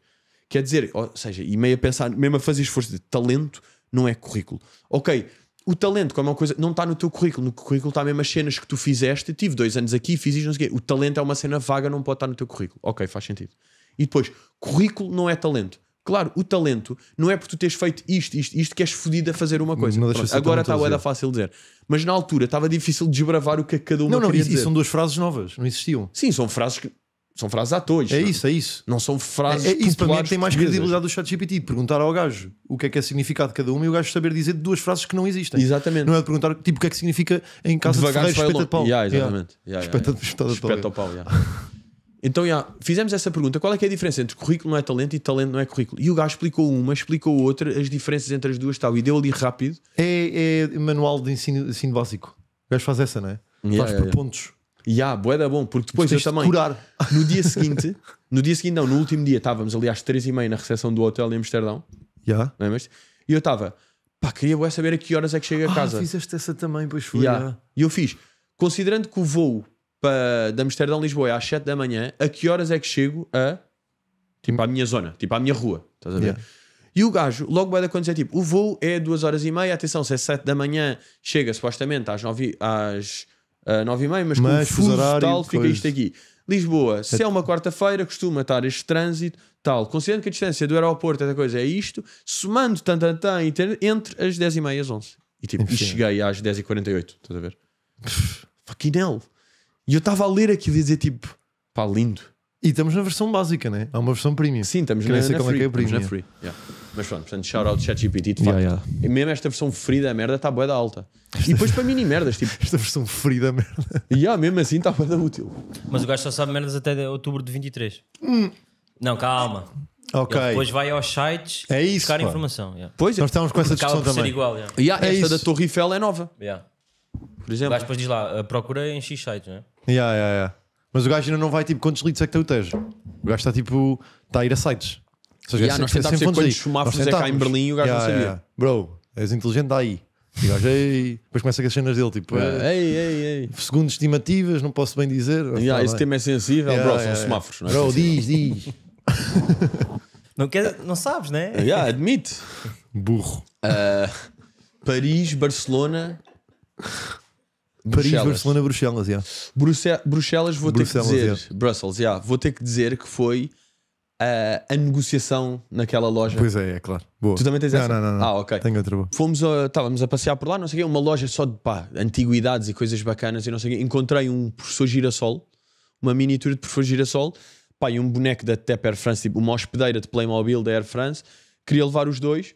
Quer dizer, ou seja, e meio a pensar, mesmo a fazer esforço de talento não é currículo. Ok, o talento, como é uma coisa, não está no teu currículo. No currículo está mesmo as cenas que tu fizeste. Tive dois anos aqui, fiz isto, não sei o quê. O talento é uma cena vaga, não pode estar no teu currículo. Ok, faz sentido. E depois, currículo não é talento. Claro, o talento não é porque tu tens feito isto, isto, isto que és fodido a fazer uma coisa. agora está a Eda fácil dizer. Mas na altura estava difícil desbravar o que é cada uma não, não, queria dizer. Não, são duas frases novas, não existiam. Sim, são frases que são frases à toa. É, é isso, é isso. Não são frases. É, é isso, para mim é tem mais credibilidade do chat GPT. Perguntar ao gajo o que é que é significado de cada uma e o gajo saber dizer duas frases que não existem. Exatamente. Não é perguntar tipo o que é que significa em casa Devagar de Ferreira, espeta de pau. Yeah, exatamente. Yeah. Yeah, yeah, espeta, yeah. espeta, espeta, espeta, espeta, de pau, espeta, então, já fizemos essa pergunta: qual é, é a diferença entre currículo não é talento e talento não é currículo? E o gajo explicou uma, explicou outra, as diferenças entre as duas tal, e deu ali rápido. É, é manual de ensino, ensino básico. O gajo faz essa, não é? Yeah, faz yeah, por yeah. pontos. E yeah, boa da bom, porque depois eu também. Curar. No dia seguinte, no dia seguinte, não, no último dia, estávamos ali às três e meia na recepção do hotel em Amsterdão. Já. Yeah. É, mas, e eu estava, pá, queria saber a que horas é que chega a ah, casa. Ah, fizeste essa também, pois foi. Yeah. E eu fiz, considerando que o voo para, de Amsterdão Lisboa é às 7 da manhã, a que horas é que chego a tipo à minha zona, tipo à minha rua, estás a ver? Yeah. E o gajo, logo vai quando dizer é tipo, o voo é 2 horas e meia, atenção, se é 7 da manhã, chega supostamente às 9 às uh, e meia, mas, mas com o horário, tal, fica isto aqui. Lisboa, se é, é uma quarta-feira, costuma estar este trânsito, tal. Considerando que a distância do aeroporto, esta coisa, é isto, somando tan, tan, tan, entre as 10 e meia e as 11. E tipo, e cheguei às 10 e 48, e oito, estás a ver? Fucking hell. E eu estava a ler aquilo e dizer tipo, pá, lindo. E estamos na versão básica, né? Há uma versão premium. Sim, estamos que na, nem sei na como free, é que é premium. na free. Yeah. Mas pronto, portanto, shout out ChatGPT, de facto. Yeah, Mesmo esta versão free da merda está boa da alta. Esta... E depois para mini merdas, tipo. Esta versão free da merda. E yeah, mesmo assim está boa da útil. Mas o gajo só sabe merdas até de outubro de 23. Hum. Não, calma. Ok. Ele depois vai aos sites é isso, buscar informação. Yeah. Pois, é. nós estávamos com essa discussão também. Igual, yeah. Yeah, é esta isso. da Torre Eiffel é nova. Por exemplo. O gajo depois diz lá, ah, procura em X sites, não é? Yeah, yeah, yeah. Mas o gajo ainda não vai tipo quantos litros é que tem o Tejo. O gajo está tipo. Está a ir a sites. Ou seja, yeah, é nós sempre, tentámos sempre quantos semáforos é cá em Berlim e o gajo yeah, não sabia. Yeah. Bro, és inteligente, dá aí. E o gajo, ei. Depois começa com as cenas dele, tipo. ei, ei, ei. Segundo estimativas, não posso bem dizer. Yeah, tá esse bem. tema é sensível, bro. são semáforos, não é? Bro, diz, diz. não, quer, não sabes, né? Yeah, admite. Burro. Uh, Paris, Barcelona. Paris, Bruxelas. Barcelona, Bruxelas, yeah. Bruxel, Bruxelas, vou Bruxelas, ter que dizer. yeah. Brussels, yeah, vou ter que dizer que foi eh, a negociação naquela loja. Pois é, é claro. Boa. Tu também tens não, essa? Não, não, não. Ah, ok. Tenho outra boa. Fomos a, estávamos a passear por lá, não sei o quê, uma loja só de pá, antiguidades e coisas bacanas e não sei o quê. Encontrei um professor girassol, uma miniatura de professor girassol, pá, e um boneco da TEP Air France, tipo uma hospedeira de Playmobil da Air France. Queria levar os dois.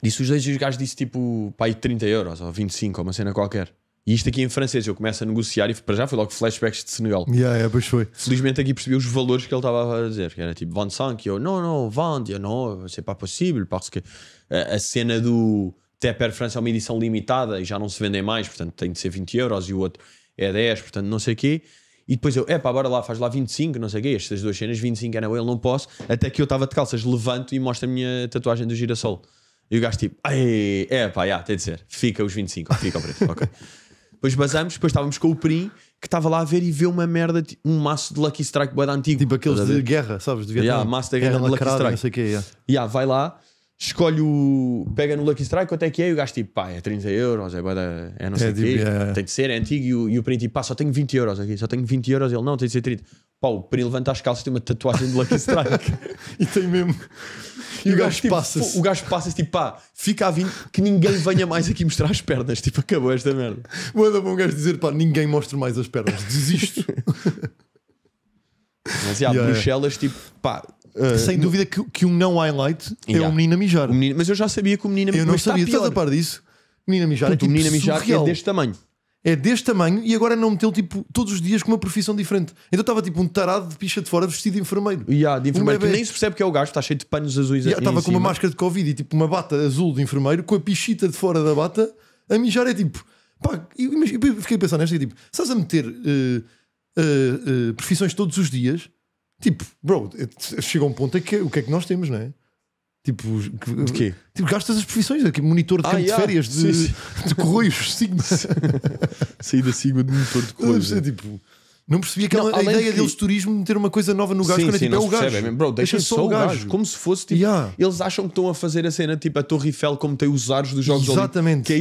Disse os dois e os gajos disse tipo, pá, aí 30 euros ou 25 ou uma cena qualquer. E isto aqui em francês, eu começo a negociar e para já foi logo flashbacks de Senegal. Yeah, yeah, pois foi. Felizmente aqui percebi os valores que ele estava a dizer, que era tipo 25, eu não, não, 20, eu não, c'est para possível, porque que a, eh, a cena do Tepper França é uma edição limitada e já não se vendem mais, portanto tem de ser 20 euros e o outro é 10, portanto não sei o quê. E depois eu, é pá, bora lá, faz lá 25, não sei o quê, estas duas cenas, 25, era eu, não posso. Até que eu estava de calças, levanto e mostro a minha tatuagem do girassol. E o gajo tipo, é pá, já, tem de ser, fica os 25, fica o preto, ok. Depois basamos, depois estávamos com o Prim, que estava lá a ver e vê uma merda, um maço de Lucky Strike bada antigo. Tipo aqueles de guerra, sabes? Devia yeah, maço da guerra de Lucky Strike. Não sei o quê, yeah. Yeah, vai lá escolhe o. pega no Lucky Strike, quanto é que é? E o gajo tipo, pá, é 30 euros, é, bada, é não é sei o quê, é... tem de ser, é antigo. E o, e o print tipo, pá, só tenho 20 euros aqui, só tenho 20 euros. Ele, não, tem de ser 30. Pá, o print levanta as calças tem uma tatuagem de Lucky Strike. e tem mesmo. E, e o, o gajo, tipo, passa-se. O gajo passa-se tipo, pá, fica a 20, que ninguém venha mais aqui mostrar as pernas. Tipo, acabou esta merda. Manda para um gajo dizer, pá, ninguém mostra mais as pernas, desisto. Mas, há yeah, Bruxelas, tipo, pá, Uh, Sem dúvida que, que um não highlight yeah. é um menino a mijar. O menino, mas eu já sabia que o menino a mijar. Eu não sabia, estás a par disso? Menino a mijar Puto, é tipo o menino a mijar é deste tamanho. É deste tamanho e agora não meteu tipo todos os dias com uma profissão diferente. Então estava tipo um tarado de picha de fora vestido de enfermeiro. Yeah, de enfermeiro que nem se percebe que é o gajo, está cheio de panos azuis yeah, Estava com uma máscara de Covid e tipo uma bata azul de enfermeiro com a pichita de fora da bata a mijar. É tipo, pá, eu, eu fiquei a pensar nesta e é, tipo, estás a meter uh, uh, profissões todos os dias Tipo, bro, chega um ponto em que o que é que nós temos, não é? Tipo, de quê? Tipo, gastas as profissões, aqui, monitor de ah, yeah. de férias, de, sim, sim. de correios, Sigma. Saí da Sigma de monitor de correios. É. Tipo, não percebi aquela não, a ideia que... deles de turismo de ter uma coisa nova no gajo sim, quando é sim, é tipo, é o percebem. gajo. É bro, deixa só o gajo. gajo. Como se fosse tipo. Yeah. Eles acham que estão a fazer a cena tipo a Torre Eiffel como tem os aros dos Jogos Exatamente. Olímpicos. Que é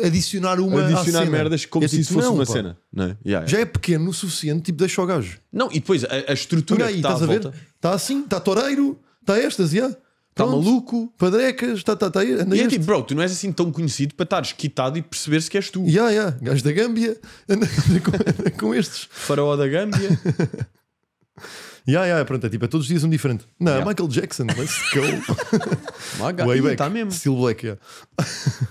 isso. Adicionar uma. Adicionar merdas como é se tipo, fosse uma cena. Não Já é pequeno o suficiente, tipo, deixa o gajo. Não, e depois a, estrutura. aí, que está estás a, ver? Está assim, está toureiro, está estas, yeah. Está maluco, padrecas, tá, tá, tá, anda e é tipo, bro, tu não és assim tão conhecido para estares quitado e perceber-se que és tu. Ya, yeah, ya, yeah. gajo da Gâmbia, anda, anda com, anda com estes. Faraó da Gâmbia. Ya, yeah, yeah, pronto, é tipo, é todos os dias um diferente. Não, yeah. Michael Jackson, let's go. Maga, Way back, tá mesmo. Still black, yeah.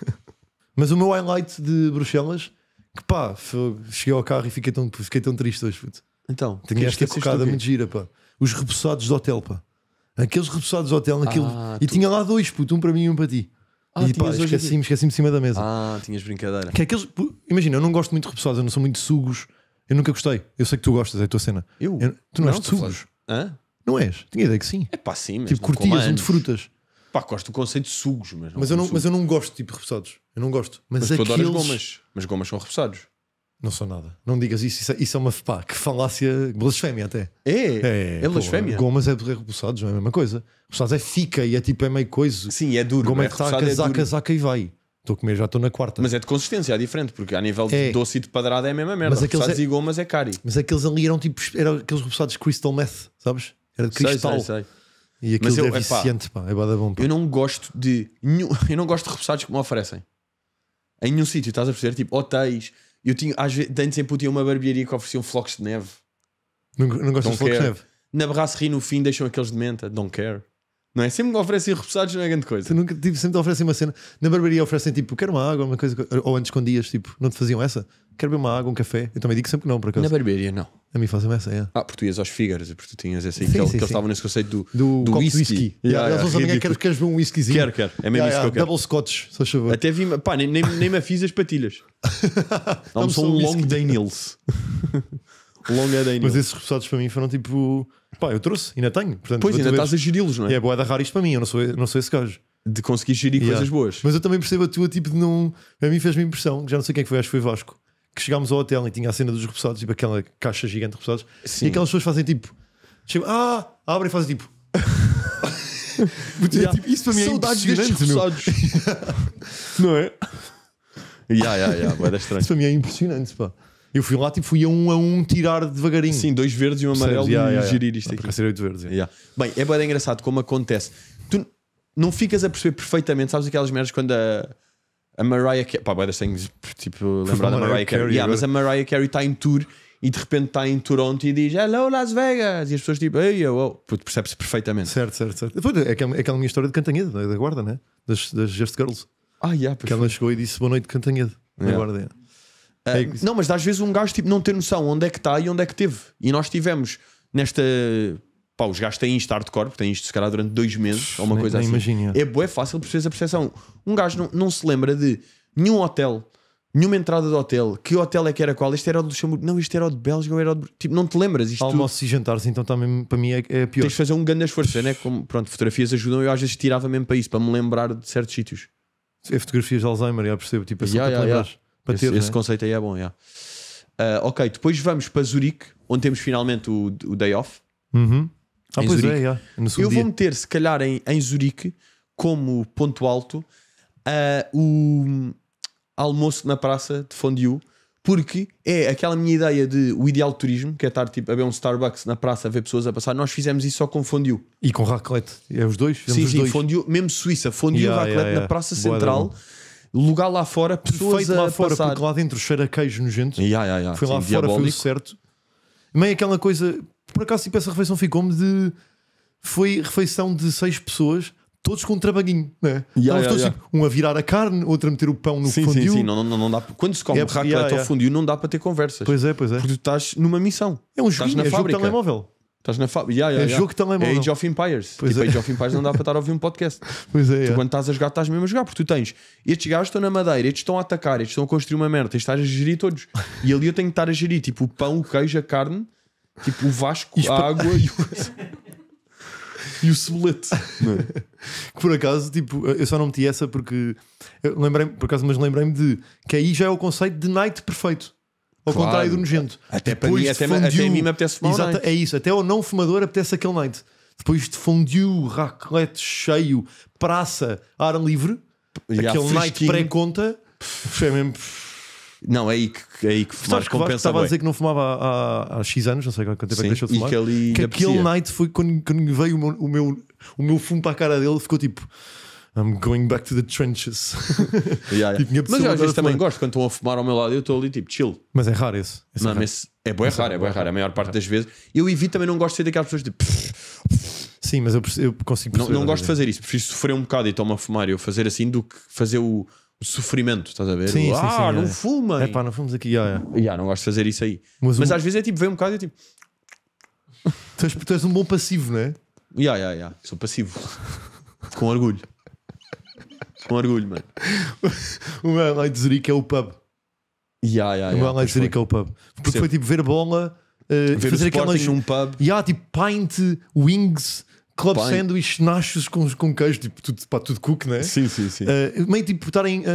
Mas o meu highlight de Bruxelas, que pá, foi, cheguei ao carro e fiquei tão, fiquei tão triste hoje, puto. Então, tinha esta cocada muito gira, pá. Os repousados do hotel, pá. Aqueles repousados do hotel naquilo. Ah, e tu... tinha lá dois, puto, um para mim e um para ti. Ah, e pá, esqueci-me esqueci de cima da mesa. Ah, tinhas brincadeira. Que é aqueles, imagina, eu não gosto muito de repousados, eu não sou muito de sugos. Eu nunca gostei. Eu sei que tu gostas, é a tua cena. Eu? eu tu não, não és de sugos? Hã? Não és? Tinha ideia que sim. É pá, sim, mas. Tipo, cortias um de frutas. Pá, gosto do conceito de sugos, mas não. Mas, eu não, mas eu não gosto tipo repousados. Eu não gosto. Mas, mas aqueles... gomas. Mas gomas são repousados. Não sou nada. Não digas isso. Isso, é, isso é uma pá, que falácia. Blasfémia até. É? É, é blasfémia. Gomas é rebuçados, não é a mesma coisa. repulsados é fica e é tipo, é meio coisa. Sim, é duro. Goma é, é taca, tá é zaca, zaca e vai. Estou a comer, já estou na quarta. Mas é de consistência, é diferente, porque a nível de é. doce e de padrada é a mesma merda. Mas aqueles é... e gomas é cari. Mas aqueles ali eram tipo, eram aqueles repulsados crystal meth, sabes? Era de cristal. Sei, sei, sei. E aquilo eu, é viciante, pá é bom. Pá. Eu não gosto de. Eu não gosto de repulsados que me oferecem. Em nenhum sítio, estás a perceber? Tipo, hotéis. Eu tinha, às vezes, tanto tempo tinha uma barbearia que oferecia um flocos de neve. Não, não gostas de flocos de neve? Na Brasserie, no fim, deixam aqueles de menta. Don't care. Não é? Sempre me oferecem repousados, não é grande coisa. nunca, tive tipo, sempre te oferecem uma cena. Na barbearia oferecem tipo, quero uma água, uma coisa. Ou antes escondias, tipo, não te faziam essa? quero beber uma água, um café. Eu também digo sempre que não, por acaso. Na barbearia, não. A mim fazem essa, é. Ah, porque tu ias aos Figueiras, porque tu tinhas esse aí, que, sim, estava eles estavam nesse conceito do, do, do whisky. whisky. Yeah, yeah, eles é queres, queres ver um whiskyzinho? Quero, quero. É mesmo yeah, isso yeah, que eu quero. Double scotch, se favor. Até vi, pá, nem, nem, nem me afiz as patilhas. não, são um long Daniels. long Daniels. Mas esses repousados para mim foram tipo. Pá, eu trouxe, ainda tenho. Portanto, pois, ainda estás veres. a geri-los, não é? É boa da raro isto para mim, eu não sou, não sou esse gajo de conseguir gerir yeah. coisas boas. Mas eu também percebo a tua, tipo de não. A mim fez-me impressão, já não sei quem é que foi, acho que foi Vasco que chegámos ao hotel e tinha a cena dos repousados, tipo aquela caixa gigante de repousados, e aquelas pessoas fazem tipo, chegam, ah, abrem e fazem tipo. É yeah. tipo isso para mim é impressionante, Não é? Yeah, yeah, yeah, vai estranho. Isso para mim é impressionante, pá. Eu fui lá, tipo, fui a um a um tirar devagarinho. Sim, dois verdes e um amarelo yeah, e yeah, gerir isto ah, aqui. ser oito verdes. Yeah. Bem, é bem engraçado como acontece. Tu não ficas a perceber perfeitamente, sabes aquelas merdas quando a a Mariah Carey. Pá, das things, tipo, lembrar da Mariah Carey. Yeah, mas a Mariah Carey está em tour e de repente está em Toronto e diz Hello Las Vegas. E as pessoas tipo, ei, eu, oh. oh. percebe-se perfeitamente. Certo, certo, certo. Foi é aquela, é aquela minha história de Cantanhede, é? da Guarda, né? Das, das Just Girls. Ah, yeah, que ela chegou e disse boa noite, Cantanhede, yeah. Guarda. Ah, não, mas às vezes um gajo tipo, não tem noção onde é que está e onde é que teve. E nós tivemos nesta pá, os gajos têm isto hardcore, porque têm isto se calhar durante dois meses ou uma nem, coisa nem assim. Imagina. É bué fácil perceber a percepção. Um gajo não, não se lembra de nenhum hotel, nenhuma entrada de hotel, que hotel é que era qual, este era o de Luxemburgo, não, este era o de Bélgica, ou era o de... Tipo, não te lembras. Isto Almoços tudo... e jantares, então também tá para mim é, é pior. Tens de fazer um grande esforço, né? Como, pronto, fotografias ajudam, eu às vezes tirava mesmo para isso, para me lembrar de certos sítios. É fotografias de Alzheimer, já percebo, tipo, é só assim, yeah, para yeah, yeah. Para esse, ter, esse né? conceito aí é bom, yeah. Uh, ok, depois vamos para Zurique, onde temos finalmente o, o day off. Uhum. Ah, em pois é, Zurique. é, yeah. Eu dia. vou meter, se calhar, em, em Zurique, como ponto alto, uh, o hum, almoço na praça de fondue, porque é aquela minha ideia de o ideal de turismo, que é estar tipo, a ver um Starbucks na praça, a ver pessoas a passar. Nós fizemos isso só com fondue. E com raclette, é os dois? Sim, os sim, dois. Fondue, mesmo Suíça, fondue yeah, raclette yeah, yeah. na praça Boa central. Lugar lá fora, pessoas Perfeito lá fora, passar. porque lá dentro cheira queijo nojento. Yeah, yeah, yeah. Foi sim, lá fora, foi o certo. Meio aquela coisa, por acaso, tipo, essa refeição ficou-me de. Foi refeição de seis pessoas, todos com um trabalhinho, né? Yeah, então, yeah, todos, yeah. Tipo, um a virar a carne, outro a meter o pão no sim, fundiu. Sim, sim, não, não, não dá. Quando se come é, raclette yeah, yeah. fundiu, não dá para ter conversas. Pois é, pois é. Porque tu estás numa missão. É um joguinho, na é fábrica. jogo telemóvel. Estás na fábrica. Yeah, yeah, é yeah. jogo telemóvel. É Age of Empires. Pois tipo, é. Age of Empires não dá para estar a ouvir um podcast. Pois é. Tu, quando estás a jogar, estás mesmo a jogar, porque tu tens estes gajos estão na madeira, estes estão a atacar, estes estão a construir uma merda, estes estás a gerir todos. E ali eu tenho que estar a gerir tipo o pão, o queijo, a carne Tipo o Vasco, a água e o, e o cebolete. Que é? por acaso, tipo, eu só não meti essa porque lembrei por acaso, mas lembrei-me de que aí já é o conceito de night perfeito. Ao claro. contrário do nojento. Até para mim, até, fundiu, até a mim me apetece fumar. Exato, night. é isso. Até ao não fumador apetece aquele night. Depois de fundiu raclette cheio, praça, ar livre, e aquele night pré-conta. É mesmo. Não, é aí que, é aí que fumar Sabes que compensa estava a dizer que não fumava há, há, há X anos, não sei quanto tempo é que deixou de fumar. Que, ali que aquele night foi quando, quando veio o meu, o, meu, o meu fumo para a cara dele, ficou tipo. I'm going back to the trenches. Yeah, yeah. tipo, mas às vezes também gosto quando estão a fumar ao meu lado eu estou ali tipo chill. Mas é raro esse. esse não, é, é, é raro. é raro, é raro. A maior parte é. das vezes eu evito também, não gosto de ser daquelas pessoas de Sim, mas eu, eu consigo Não, não gosto de fazer isso. Prefiro sofrer um bocado e tomar a fumar eu fazer assim do que fazer o sofrimento, estás a ver? Sim, ah, sim, não é. fuma! É pá, não fumamos aqui, yeah, yeah. não gosto de fazer isso aí. Mas, Mas um... às vezes é tipo, vem um bocado e é tipo. Tu és, tu és um bom passivo, não é? Ya, ya, ya. Sou passivo. Com orgulho. Com orgulho, mano. o meu highlight de Zurique é o pub. Ya, ya, ya. O meu highlight de Zurique é o pub. Porque foi tipo ver bola, uh, ver fazer aquela. num pub. yeah, tipo pint, wings club Pai. sandwich, nachos com, com queijo, tipo, tudo, pá, tudo cook, né? Sim, sim, sim. Uh, meio tipo, estarem uh,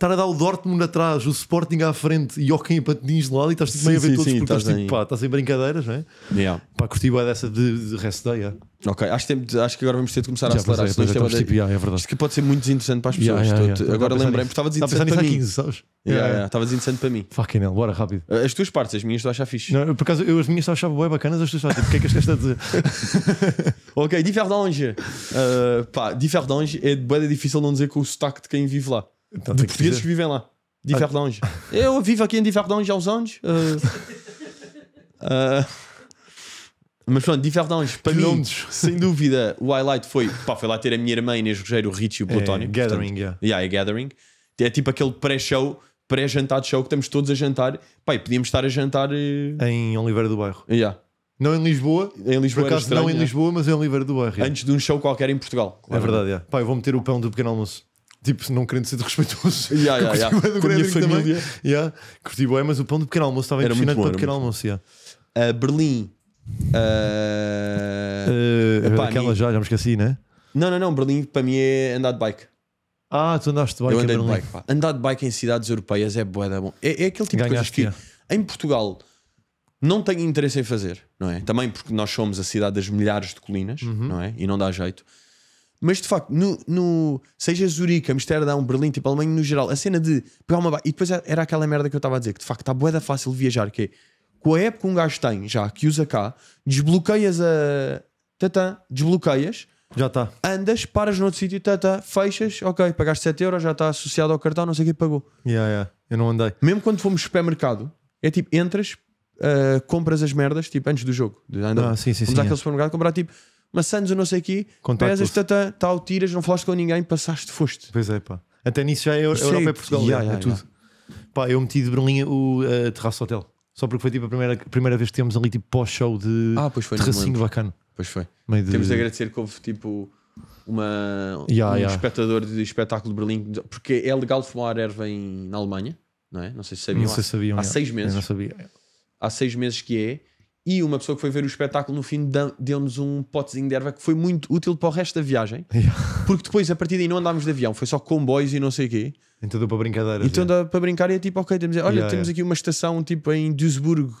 a dar o Dortmund atrás, o Sporting à frente e Hockey em patins de lado e estás tipo, meio sim, a ver sim, todos sim, porque estás, tipo, em... pá, estás em brincadeiras, né? Yeah. Pá, curti bem dessa de, de rest day, yeah. É. Ok, acho que, tem, acho que agora vamos ter de começar já a acelerar. Passei, coisas estamos, é, tipo, é verdade. que pode ser muito desinteressante para as pessoas. Yeah, yeah, yeah. Agora lembrei-me, estava desinteressante para mim. 15, sabes? Estava desinteressante para mim. Fucking hell, bora rápido. Eh, as tuas partes, as minhas tu achas fixe. Não, por acaso, eu as minhas tu achava bem bacanas, as tuas partes. Tipo, o que é que as estás a dizer? ok, Diverdange. Uh, eh, pá, Diverdange é bem difícil não dizer com o sotaque de quem vive lá. Então, de portugueses que, que, vivem lá. Diverdange. Ah. eu vivo aqui em Diverdange há uns anos. Uh, uh Mas pronto, Diverdãos, para mim, Londres. sem dúvida, o highlight foi, pá, foi lá ter a minha irmã, Inês Rogério, o Rich e o Platónico. É, gathering, portanto, yeah. yeah. é Gathering. É tipo aquele pré-show, pré-jantar de show que estamos todos a jantar. Pá, e podíamos estar a jantar... Eh, em Oliveira do Bairro. Yeah. Não em Lisboa, em Lisboa por acaso estranho, não em é? Lisboa, mas em Oliveira do Bairro. Antes de um show qualquer em Portugal. Claro. É verdade, é. Pá, eu vou meter o pão do pequeno almoço tipo, não querendo ser desrespeitoso. Yeah, yeah, yeah. yeah. Com a minha família. Yeah. Curti bem, mas o pão do pequeno almoço estava impressionante para o pequeno almoço. Yeah. Uh, Berlim, Uh, uh, epá, aquela já, já me esqueci, né? Não, não, não. Berlim para mim é andar de bike. Ah, tu andaste de bike. Eu andei de bike, pá. Andar de bike em cidades europeias é boa, é bom. É, é aquele tipo Ganhaste de coisas que em Portugal não tenho interesse em fazer, não é? Também porque nós somos a cidade das milhares de colinas, uhum. não é? E não dá jeito. Mas de facto, no, no, seja Zurique, Amsterdão, Berlim, tipo Alemanha no geral, a cena de pegar uma bike. E depois era aquela merda que eu estava a dizer, que de facto está boeda fácil viajar, que é com a app que um gajo tem já, que usa cá, desbloqueias a. Uh, tatã, desbloqueias. Já está. Andas, paras outro sítio, tatã, fechas, ok, pagaste 7 euros, já está associado ao cartão, não sei quem pagou. Yeah, yeah. Eu não andei. Mesmo quando fomos supermercado, é tipo, entras, uh, compras as merdas, tipo, antes do jogo. Andam. Ah, sim, sim, sim. aquele é. supermercado comprar tipo maçãs ou não sei o quê, pesas, tatã, tal, tiras, não falaste com ninguém, passaste, foste. Pois é, pá. Até nisso já é Europa e Portugal, yeah, é, yeah, tudo. Pá, eu meti de Berlim o uh, terraço hotel. Só porque foi tipo a primeira, primeira vez que temos ali tipo pós-show de ah, pois foi, terracinho bacana. Pois foi. de... Temos de agradecer que houve tipo uma, yeah, um yeah. espectador de espetáculo de Berlim, porque é legal fumar erva em, na Alemanha, não é? Não sei se sabiam. Não sei se sabiam há, há seis meses. Eu não sabia. Há seis meses que é. E uma pessoa que foi ver o espetáculo no fim deu-nos um potezinho de erva que foi muito útil para o resto da viagem. porque depois, a partir daí, não andámos de avião, foi só comboios e não sei o quê. Então deu para brincadeira. Então deu para brincar e é tipo, ok, temos, olha, yeah, temos yeah. aqui uma estação tipo em Duisburgo,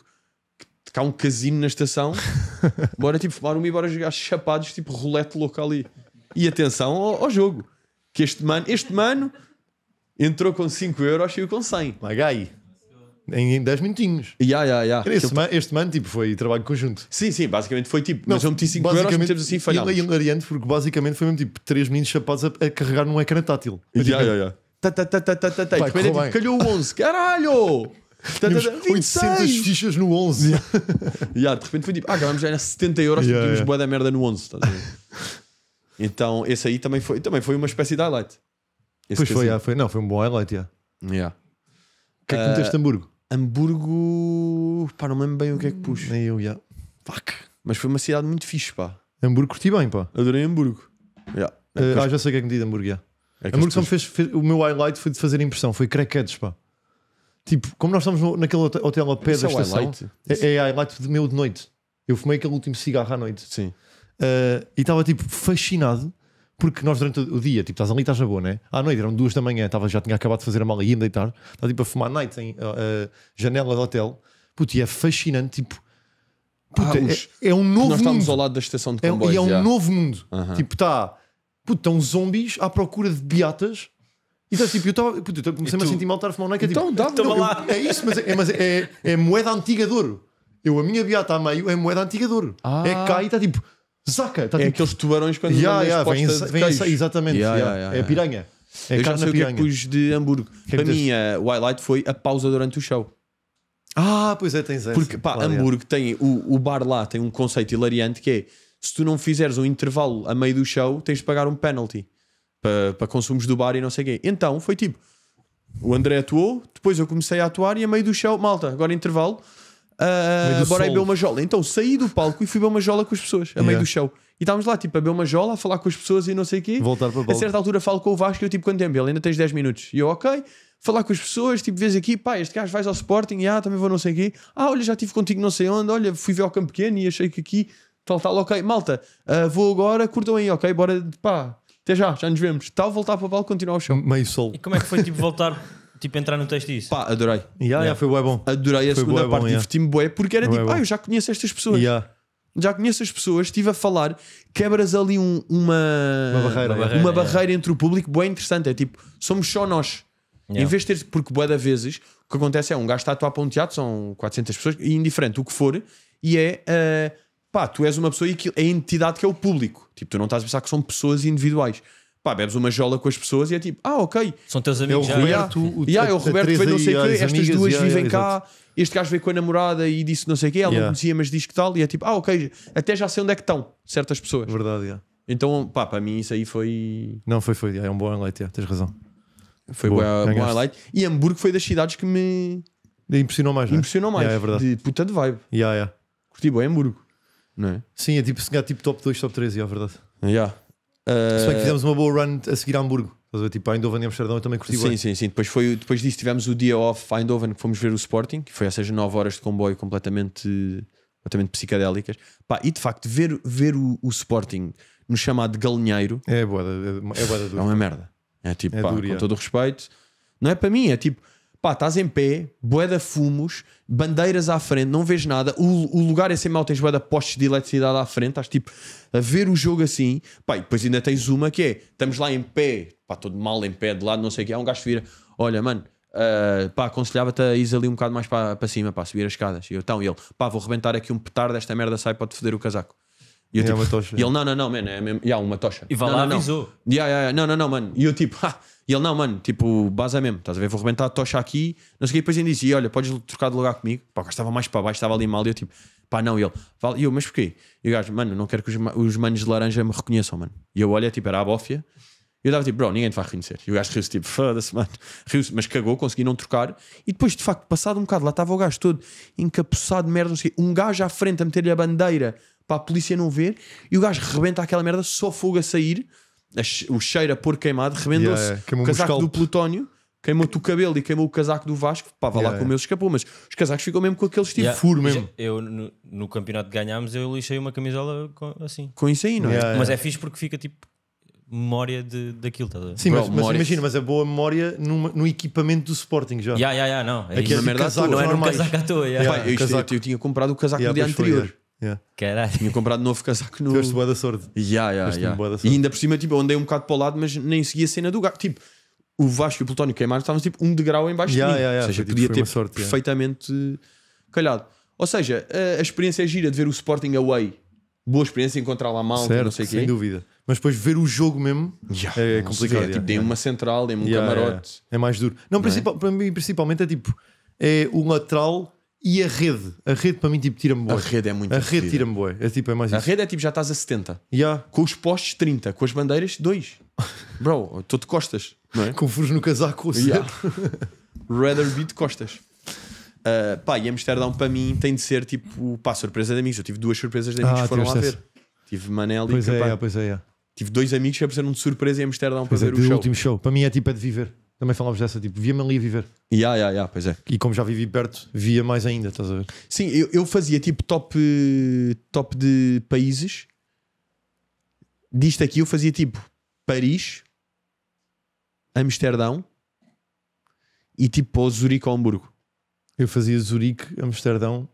que há um casino na estação. bora tipo fumar um e bora jogar chapados, tipo rolete louco ali. E atenção ao, ao jogo. Que este mano, este mano entrou com 5 euros e com 100. Magai em 10 minutinhos. Yeah, yeah, yeah. Este, man, este man, tipo, foi trabalho conjunto. Sim, sim, basicamente foi tipo. Não, mas eu meti 5 euros, metemos assim e falhámos. E é hilariante, porque basicamente foi mesmo tipo 3 meninos chapados a, a, carregar num ecrã tátil. Yeah, tipo, yeah, yeah. Tá, tá, tá, tipo, calhou o 11. Caralho! 800 fichas no 11. Yeah. yeah, de repente foi tipo, ah, acabamos já era 70 euros, yeah, tipo, yeah. boa da merda no 11. Tá então, esse aí também foi, também foi uma espécie de highlight. Esse pois foi, yeah, foi, não, foi um bom highlight. Yeah. Yeah. O que é que uh, meteste Hamburgo? Hamburgo. Pá, não me lembro bem o que é que pus. Nem eu, já. Fuck. Mas foi uma cidade muito fixe, pá. Hamburgo curti bem, pá. Adorei Hamburgo. Yeah. Eh, é Ah, já sei o que é que me diz Hamburgo, yeah. é Hamburgo só me fez, fez- O meu highlight foi de fazer impressão, foi crackheads, pá. Tipo, como nós estamos naquele hotel- a pé da é estação, highlight? é, é highlight de meu de noite. Eu fumei aquele último cigarro à noite Sim. Eh, e estava tipo fascinado porque nós durante o dia, tipo, estás ali, estás na boa, né? À noite, eram duas da manhã, tava, já tinha acabado de fazer a mala e ia-me deitar. Estava tipo a fumar night em uh, uh, janela de hotel. Puto, e é fascinante, tipo. Puta, ah, é, é, um novo Nós estamos mundo. ao lado da estação de é comboios. É, e é um já. novo mundo. Tipo, está. Puto, estão zombies à procura de beatas. E então, tipo, eu, tava, puto, eu comecei-me a sentir mal estar a fumar um Nike. É tipo, então, tipo, dá me lá. é isso, mas, é, é mas é, é, moeda antiga de ouro. Eu, a minha beata a meio é moeda antiga de ouro. Ah. É cá e está tipo. Zaca! Tá, é tipo... aqueles tubarões quando yeah, yeah, vem, vem Exatamente, yeah, yeah, yeah, é piranha. É eu já sei piranha. o que é que pus de Hamburgo. Que é Para mim, a eh, o highlight foi a pausa durante o show. Ah, pois é, tens essa. Porque pá, claro, Hamburgo é. tem o, o bar lá tem um conceito hilariante que é se tu não fizeres um intervalo a meio do show, tens de pagar um penalty para, para consumos do bar e não sei o quê. Então foi tipo: o André atuou, depois eu comecei a atuar e a meio do show, malta, agora intervalo, Uh, bora aí beber uma jola. Então saí do palco e fui beber uma jola com as pessoas, a yeah. meio do show. E estávamos lá, tipo, a beber uma jola, a falar com as pessoas e não sei o quê. Voltar para a certa altura falo com o Vasco e eu, tipo, quanto tempo? Ele ainda tens 10 minutos. E eu, ok, falar com as pessoas, tipo, vês aqui, pá, este gajo vais ao Sporting, e ah, também vou não sei o quê. Ah, olha, já estive contigo não sei onde, olha, fui ver ao campo pequeno e achei que aqui, tal, tal, ok, malta, uh, vou agora, curtam aí, ok, bora, pá, até já, já nos vemos. Tal, voltar para o palco, continuar o show. Meio sol. E como é que foi, tipo, voltar tipo, entrar no texto disso? Pá, adorei. Yeah, yeah. foi bué bom. Adorei a foi segunda parte, yeah. diverti-me bué, porque era tipo, ah, eu já conheço estas pessoas. Yeah. Já conheço as pessoas, estive a falar, quebras ali um, uma, uma barreira, uma barreira, uma barreira entre o público, bué interessante. É tipo, somos só nós. Em vez de ter, porque bué da vezes, o que acontece é um gajo está a atuar para um teatro, são 400 pessoas, indiferente o que for, e é, uh, pá, tu és uma pessoa e a entidade que é o público. Tipo, tu não estás a pensar que são pessoas individuais pá, bebes uma jola com as pessoas e é tipo, ah, ok. São teus amigos. É o Roberto, já, o, ah, é o Roberto veio não sei o quê, estas duas vivem cá, este gajo veio com a namorada e disse não sei o quê, ela não conhecia, mas diz que tal, e é tipo, ah, ok, até já sei onde é que estão certas pessoas. É verdade, é. Então, pá, para mim isso aí foi. Não, foi, foi, é um bom highlight, tens razão. Foi um bom highlight. E Hamburgo foi das cidades que me. Impressionou mais, é? Impressionou mais. é verdade. puta de vibe. Yeah, yeah. Curti bem Hamburgo, não é? Sim, é tipo, se é, tipo top 2, top 3, é verdade. Yeah. Uh... Se bem que ah, fizemos uma boa run a seguir a Hamburgo. Tipo, a Eindhoven e Amsterdão eu também curti Sim, bem. sim, sim. Depois, foi, depois disso tivemos o dia off a Eindhoven que fomos ver o Sporting, que foi ou seja 9 horas de comboio completamente, completamente psicadélicas. Pá, e de facto, ver, ver o, o Sporting no chamado galinheiro é, boa, é, boa, é, boa, é, uma merda. É tipo, é pá, duro, com é. todo o respeito, não é para mim, é tipo pá, estás em pé, boeda fumos, bandeiras à frente, não vês nada, o, o lugar é sem mal, tens boeda postes de eletricidade à frente, estás tipo a ver o jogo assim, pá, e depois ainda tens uma que é, estamos lá em pé, pá, todo mal em pé, de lado, não sei o que, há um gajo que vira, olha, mano, Uh, pá, aconselhava-te a ir ali um bocado mais para, para cima, pá, subir as escadas. E eu, então, e ele, pá, vou rebentar aqui um petar esta merda sai, pode foder o casaco. E eu, é tipo, uma tocha. E ele, não, não, não, mano, é mesmo, uma tocha. E vai não, lá, não, avisou. Não. não, não, não, mano. E eu, tipo, ah, e ele, não, mano, tipo, baza é mesmo, estás a ver? Vou rebentar a tocha aqui, não sei o que. E depois ele disse, e olha, podes trocar de lugar comigo. Pá, o gajo estava mais para baixo, estava ali mal. E eu, tipo, pá, não. E ele, vale, e eu, mas porquê? E o gajo, mano, não quero que os, os manos de laranja me reconheçam, mano. E eu olho, tipo, era a bófia. E eu dava tipo, bro, ninguém te vai reconhecer. E o gajo riu-se, tipo, foda-se, mano. Riu-se, mas cagou, consegui não trocar. E depois, de facto, passado um bocado, lá estava o gajo todo encapuçado de merda, não sei Um gajo à frente a meter-lhe a bandeira para a polícia não ver. E o gajo rebenta aquela merda, só fogo a sair o cheiro a pôr queimado, remendou-se yeah, o casaco do plutónio, queimou-te o cabelo e queimou o casaco do Vasco. Pá, vá yeah, lá com o meu escapou, mas os casacos ficam mesmo com aqueles tipo furo mesmo. Eu, no, no campeonato que ganhámos, eu lixei uma camisola com, assim. Com isso aí, não é? Mas é fixe porque fica tipo memória de, daquilo, tá? Sim, Bro, mas, mas imagina, mas é boa memória numa, no equipamento do Sporting já. Yeah, yeah, yeah, não. É Aquele casaco não era é é um casaco à toa. Yeah. Yeah, Pai, eu, isto, eu, eu, tinha comprado o casaco yeah, do dia anterior. Foi, Yeah. Tinha comprado novo casaco no. Tiveste boa da sorte. Yeah, yeah, yeah. E ainda por cima, tipo, eu andei um bocado para o lado, mas nem segui a cena do gato. Tipo, o Vasco e o Plutónio Queimar estavam tipo um degrau em baixo yeah, de mim. Yeah, yeah, ou seja, tipo, podia ter sorte, perfeitamente calhado. Ou seja, a, a, experiência é gira de ver o Sporting away. Boa experiência encontrar lá mal, certo, não sei o quê. Sem dúvida. Mas depois ver o jogo mesmo é, é complicado. É, tipo, dei uma central, tem um camarote. É mais duro. Não, não é? principal, para mim, principalmente é tipo, é o lateral e a rede, a rede para mim tipo tira-me boa. A rede é muito A rede tira-me boi. É tipo, é mais A isso. rede é tipo já estás a 70. Yeah. Com os postes 30, com as bandeiras 2. Bro, estou de costas, não é? Com furos no casaco, yeah. Rather be de costas. Uh, pá, e Amsterdão para mim tem de ser tipo, pá, surpresa de amigos. Eu tive duas surpresas de amigos Ah, que foram lá ver. Tive Manel Pois e é, é, pois é. é. Tive dois amigos que apareceram de surpresa em Amsterdão Pois para é, ver o show. último show. Para mim é tipo é de viver também falavas dessa, tipo, via-me ali a viver. Ya, ya, ya, pois é. E como já vivi perto, via mais ainda, estás a ver? Sim, eu, eu fazia tipo top, top de países. Disto aqui eu fazia tipo Paris, Amsterdão e tipo Zurique ou Hamburgo. Eu fazia Zurique, Amsterdão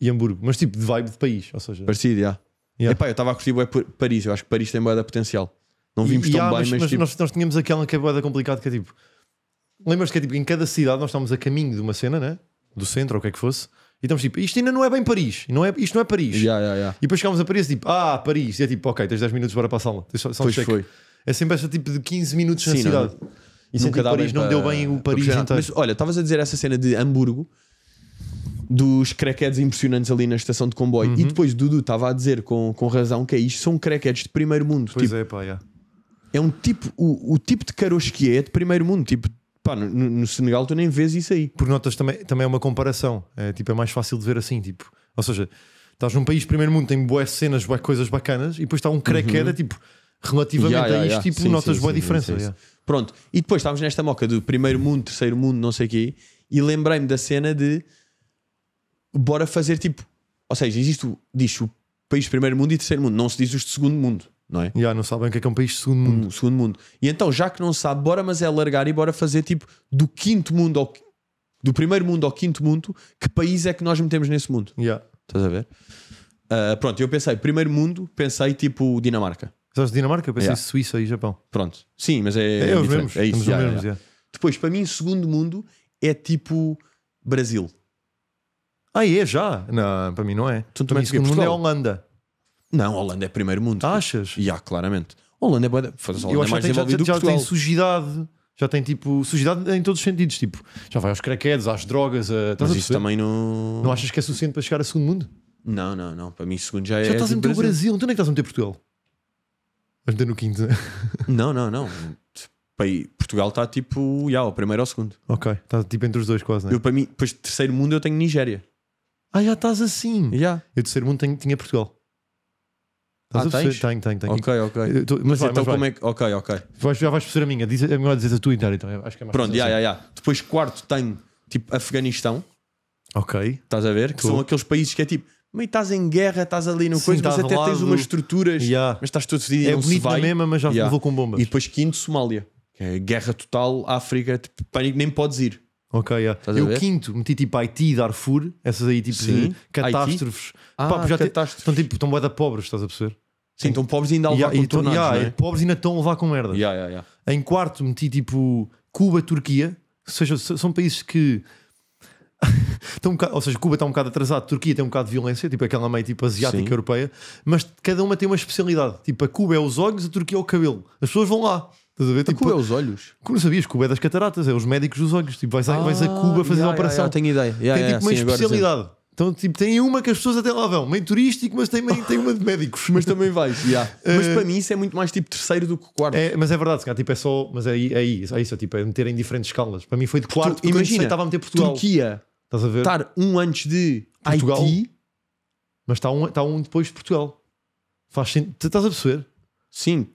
e Hamburgo, mas tipo de vibe de país, ou seja. Parecido, já. Yeah. Yeah. Epá, eu estava a curtir bué Paris, eu acho que Paris tem boa potencial. Não vimos e, tão e, ah, bem, mas, mas, mas tipo... nós, nós, tínhamos aquela que é boeda complicada que é tipo. Lembras que é tipo em cada cidade nós estamos a caminho de uma cena, né? Do centro ou o que é que fosse. E estamos tipo, isto ainda não é bem Paris, não é, isto não é Paris. Yeah, yeah, yeah. E depois chegámos a Paris tipo, ah, Paris. E é tipo, ok, tens 10 minutos, bora para a sala. Só, só pois um foi. É sempre essa tipo de 15 minutos Sim, na cidade. Não. E nunca tipo, Paris para... não deu bem o Paris Mas olha, estavas a dizer essa cena de Hamburgo, dos crackheads impressionantes ali na estação de comboio. Uhum. E depois Dudu estava a dizer com, com razão que é isto, são crackheads de primeiro mundo. Pois tipo, é, pá, yeah é um tipo, o, o tipo de caroço que é de primeiro mundo, tipo, pá, no, no, Senegal tu nem vês isso aí. Por notas também, também é uma comparação, é, tipo, é mais fácil de ver assim, tipo, ou seja, estás num país de primeiro mundo, tem boas cenas, boas coisas bacanas, e depois está um crequeira, uhum. tipo, relativamente yeah, yeah, a isto, yeah. tipo, sim, notas sim, boa sim, diferença. Pronto, e depois estávamos nesta moca do primeiro mundo, terceiro mundo, não sei o quê, e lembrei-me da cena de bora fazer tipo, ou seja, existe o, diz o país primeiro mundo e terceiro mundo, não se diz os de segundo mundo não é? Yeah, não sabem o que é que é um país segundo mundo. Um segundo mundo. E então, já que não sabe, bora, mas é largar e bora fazer tipo do quinto mundo ao do primeiro mundo ao quinto mundo, que país é que nós metemos nesse mundo? já Estás a ver? Uh, pronto, eu pensei, primeiro mundo, pensei tipo Dinamarca. Sabes Dinamarca? Eu pensei yeah. Suíça e Japão. Pronto, sim, mas é. É, é, é os mesmos. É isso, yeah, mesmos, yeah. Depois, para mim, segundo mundo é tipo Brasil. Ah, é já? Não, para mim não é. tu também segundo mundo é Holanda. Não, a Holanda é primeiro mundo. Achas? já claramente. A Holanda é, boa, a Holanda é mais desenvolvida do que já Portugal. tem sujidade. Já tem tipo sujidade em todos os sentidos. Tipo, já vai aos craquedos, às drogas. A... Mas isso também não. Não achas que é suficiente para chegar a segundo mundo? Não, não, não. Para mim, segundo já, é. Já estás a meter o Brasil. Brasil. Então onde é que estás a meter Portugal? Vais meter no quinto, né? Não, não, não. Portugal está tipo, já, o primeiro ou o segundo. Ok, está tipo entre os dois quase, né? Eu, para mim, depois de terceiro mundo, eu tenho Nigéria. Ah, já estás assim. Já. Eu, terceiro mundo, tenho- tinha Portugal. Estás ah, a tens? Tenho, tenho, tenho. Ok, ok. Tu, mas, mas então mas como é que. Ok, ok. Vais, já vais perceber a minha. Diz, é melhor dizer a tua inteira, então. Acho que é mais Pronto, já, já, assim. já. Depois, quarto, tenho tipo Afeganistão. Ok. Estás a ver? Que são aqueles países que é tipo. Mas estás em guerra, estás ali no Sim, coisa, mas até tens umas estruturas, yeah. mas estás todo fedido. É bonito vai. na mesma, mas já yeah. levou com bombas. E depois quinto, Somália. Que é guerra total, África, tipo, nem podes ir. Ok, yeah. Eu quinto, meti tipo Haiti e Darfur, essas aí tipo Sim. de catástrofes. Ah, Pá, já catástrofes. Estão tipo, estão da pobres, estás a perceber? Sim, estão pobres ainda a levar yeah, e com tornados, yeah, não é? pobres ainda estão a levar com merda. Yeah, yeah, yeah. Em quarto, meti tipo Cuba, Turquia. Ou seja, são países que. estão um bocado- ou seja, Cuba está um bocado atrasado, Turquia tem um bocado de violência, tipo aquela meio tipo asiática Sim. europeia, mas cada uma tem uma especialidade. Tipo, a Cuba é os olhos, a Turquia é o cabelo. As pessoas vão lá. Estás a ver? Tipo, é os olhos. Como sabias? Cuba é das cataratas, é os médicos dos olhos. Tipo, vais, a, vais a Cuba fazer ah, a operação. tenho ideia. tem tipo uma sim, especialidade. Então, tipo, tem uma que as pessoas até lá vão, meio turístico, mas tem, meio, tem uma de médicos. mas também vais, yeah. Mas para eh, mim isso é muito mais tipo terceiro do que quarto. É, mas é verdade, cara, tipo, é só. Mas é, é isso, é isso, é, tipo, é meter em diferentes escalas. Para mim foi de quarto, imagina, estava a meter Portugal. Turquia, estás a ver? Estar um antes de Portugal, Haiti, mas está um, está um depois de Portugal. Faz sentido, estás a perceber? Sim,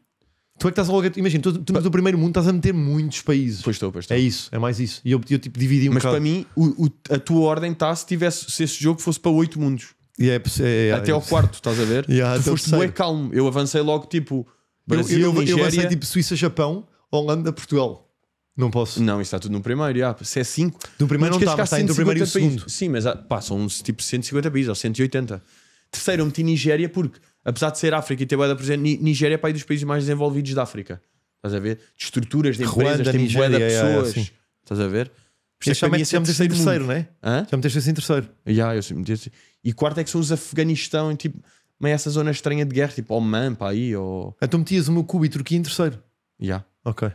Tu é que estás logo a. Imagina, tu, tu no primeiro mundo estás a meter muitos países. Pois estou, pois estou. É isso, é mais isso. E eu, eu tipo dividi um Mas bocado. para mim, o, o, a tua ordem está se, tivesse, se esse jogo fosse para oito mundos. E é, é, é, é até ao quarto, estás a ver? Yeah, tu foste calmo. Eu avancei logo tipo Brasil, eu, eu, eu, Nigéria. avancei tipo Suíça, Japão, Holanda, Portugal. Não posso. Não, isso está tudo no primeiro. Yeah. Se é cinco. primeiro não, está, está entre o primeiro e o segundo. Países. Sim, mas pá, são tipo 150 países ou 180. Terceiro, eu meti Nigéria porque apesar de ser África e ter boeda presente, Nigéria é para aí dos países mais desenvolvidos da África. Estás a ver? De estruturas, de empresas, Ruanda, tem boeda de pessoas. É, é, estás a ver? Por já meteste em terceiro, não é? Já meteste assim em terceiro. Já, eu meti assim. E quarto é que são os Afeganistão, tipo, mas essa zona estranha de guerra, tipo Oman, para aí, ou... Então metias o meu cubo e Turquia em terceiro. Já. Ok.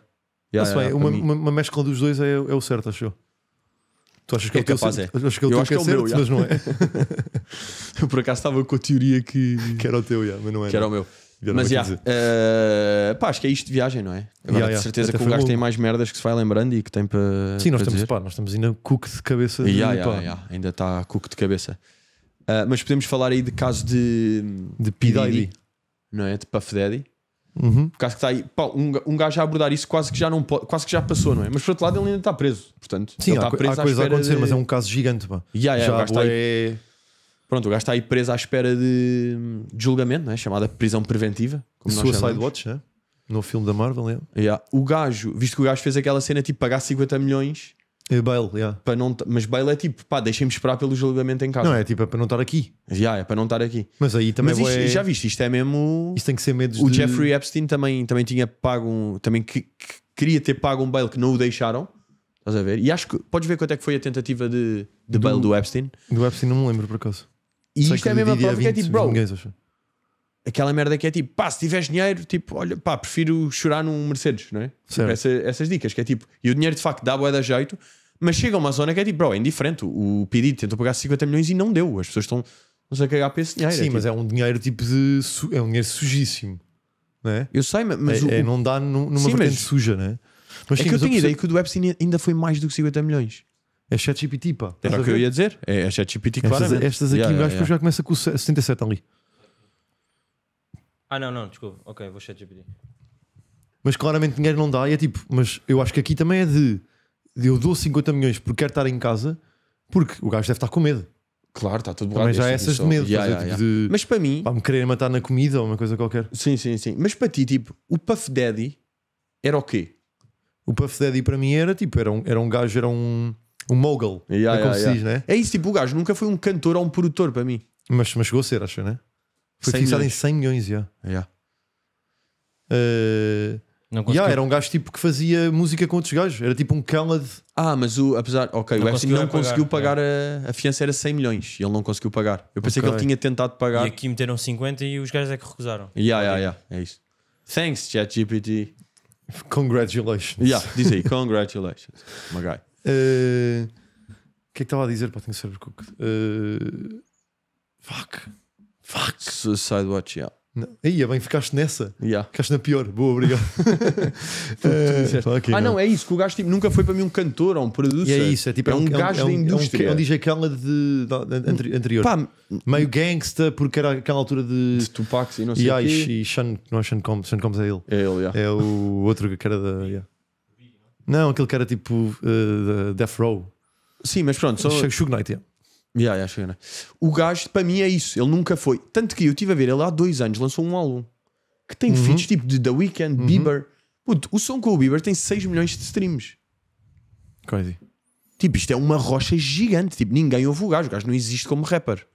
Yeah, yeah, bem, uma, uma, mescla dos dois é, é o certo, achou? Tu achas que, é o capaz é? Acho que eu, acho que é o meu, mas não é. eu por acaso estava com a teoria que. Que era o teu, já, mas não é Que era o meu. mas já, uh, pá, acho que é isto de viagem, não é? Agora yeah, de certeza yeah. que o gajo tem mais merdas que se vai lembrando e que tem para. Sim, nós, pra estamos, pá, nós estamos ainda cook de cabeça. Yeah, de, yeah Ainda está cook de cabeça. Uh, mas podemos falar aí de caso de. De P. não é? De Puff Daddy. Uhum. que está aí, pá, um, um gajo a abordar isso quase que já não pode, quase que já passou, não é? Mas por outro lado ele ainda está preso, portanto, Sim, ele tá há, está preso há coisa a acontecer, de... mas é um caso gigante, pá. Yeah, yeah, já o gajo está aí, pronto, o gajo está aí preso à espera de, de hum, julgamento, não é? chamada prisão preventiva, como Suicide nós chamamos. Watch, né? no filme da Marvel. É? Yeah. O gajo, visto que o gajo fez aquela cena tipo pagar 50 milhões é bail, yeah. para não, mas bail é tipo, pá, deixem-me esperar pelo julgamento em casa. Não, é tipo, é para não estar aqui. Já, é para não estar aqui. Mas aí também mas é isto, é... já viste, isto é mesmo. Isto tem que ser medo O de... Jeffrey Epstein também, também tinha pago um. Também que, que, queria ter pago um bail que não o deixaram. Estás a ver? E acho que podes ver quanto é que foi a tentativa de, de do, do Epstein. Do Epstein não me lembro por acaso. E Sei isto é mesmo mesma prova que é tipo, bro aquela merda que é tipo, pá, se tiveres dinheiro, tipo, olha, pá, prefiro chorar num Mercedes, não é? Tipo, essa, essas dicas, que é tipo, e o dinheiro de facto dá boa da jeito, mas chega a uma zona que é tipo, bro, é indiferente. O pedido tentou pagar 50 milhões e não deu. As pessoas estão não sei cagar para esse dinheiro. É sim, é, tipo, mas é um dinheiro tipo de. É um dinheiro sujíssimo. Né? Eu sei, mas. É, o, é, não dá numa sim, vertente mas, suja, né? Mas, é sim, que eu tenho ideia que o do Epstein ainda foi mais do que 50 milhões. É ChatGPT, pá. Era o que eu ia dizer. É, é ChatGPT, claro. Estas, estas aqui, yeah, o gajo yeah, yeah. já começa com 77 ali. Ah, não, não, desculpa. Ok, vou ChatGPT. Mas claramente dinheiro não dá e é tipo, mas eu acho que aqui também é de, de eu dou 50 milhões porque quero estar em casa, porque o gajo deve estar com medo. Claro, está tudo Mas Também já é essas é de medo. Yeah, yeah, tipo yeah. De, mas para mim. Para me querer matar na comida ou uma coisa qualquer. Sim, sim, sim. Mas para ti, tipo, o Puff Daddy era o quê? O Puff Daddy para mim era tipo, era um, era um gajo, era um, um mogul. é como se diz, né? É isso, tipo, o gajo nunca foi um cantor ou um produtor para mim. Mas, mas chegou a ser, acho, né? Foi 100 fixado em 100 milhões, já. Yeah. Uh, não yeah, era um gajo tipo que fazia música com outros gajos. Era tipo um cala de. Ah, mas o, apesar. Ok, Não o UFC conseguiu é não pagar, conseguiu pagar. A, a fiança era 100 milhões e ele não conseguiu pagar. Eu pensei que ele tinha tentado pagar. E aqui meteram 50 e os gajos é que recusaram. Yeah, yeah, yeah. É isso. Thanks, ChatGPT. Congratulations. Yeah, diz aí. Congratulations. My guy. Uh, O que é que estava a dizer? Pá, tenho o cérebro cooked. Uh, Fuck. Fuck. Suicide Watch, yeah. Não. Aí, é bem, ficaste nessa. Yeah. Ficaste na pior. Boa, obrigado. okay, eh, ah, não. não, é isso. Que o gajo tipo, nunca foi para mim um cantor ou um producer. é isso. É, tipo, é, é um, é um gajo é um, da indústria. É um, um DJ Khaled de, de, hum. anterior. Pá, Meio gangsta, porque era aquela altura de. De Tupac e não sei yeah, o quê. E, e Sean, não é Sean Combs. Sean Combs é ele. É ele, yeah. É o outro que era da. Yeah. Não, aquele que era tipo uh, Death Row. Sim, mas pronto. Só... Shug Knight, yeah. Yeah, yeah, chega, né? O gajo, para mim, é isso. Ele nunca foi. Tanto que eu estive a ver, ele há dois anos lançou um álbum que tem uhum. feats tipo de The Weeknd, uhum. Bieber. Puto, o som com o Bieber tem 6 milhões de streams. Crazy. Tipo, isto é uma rocha gigante. Tipo, ninguém ouve o gajo. O gajo não existe como rapper.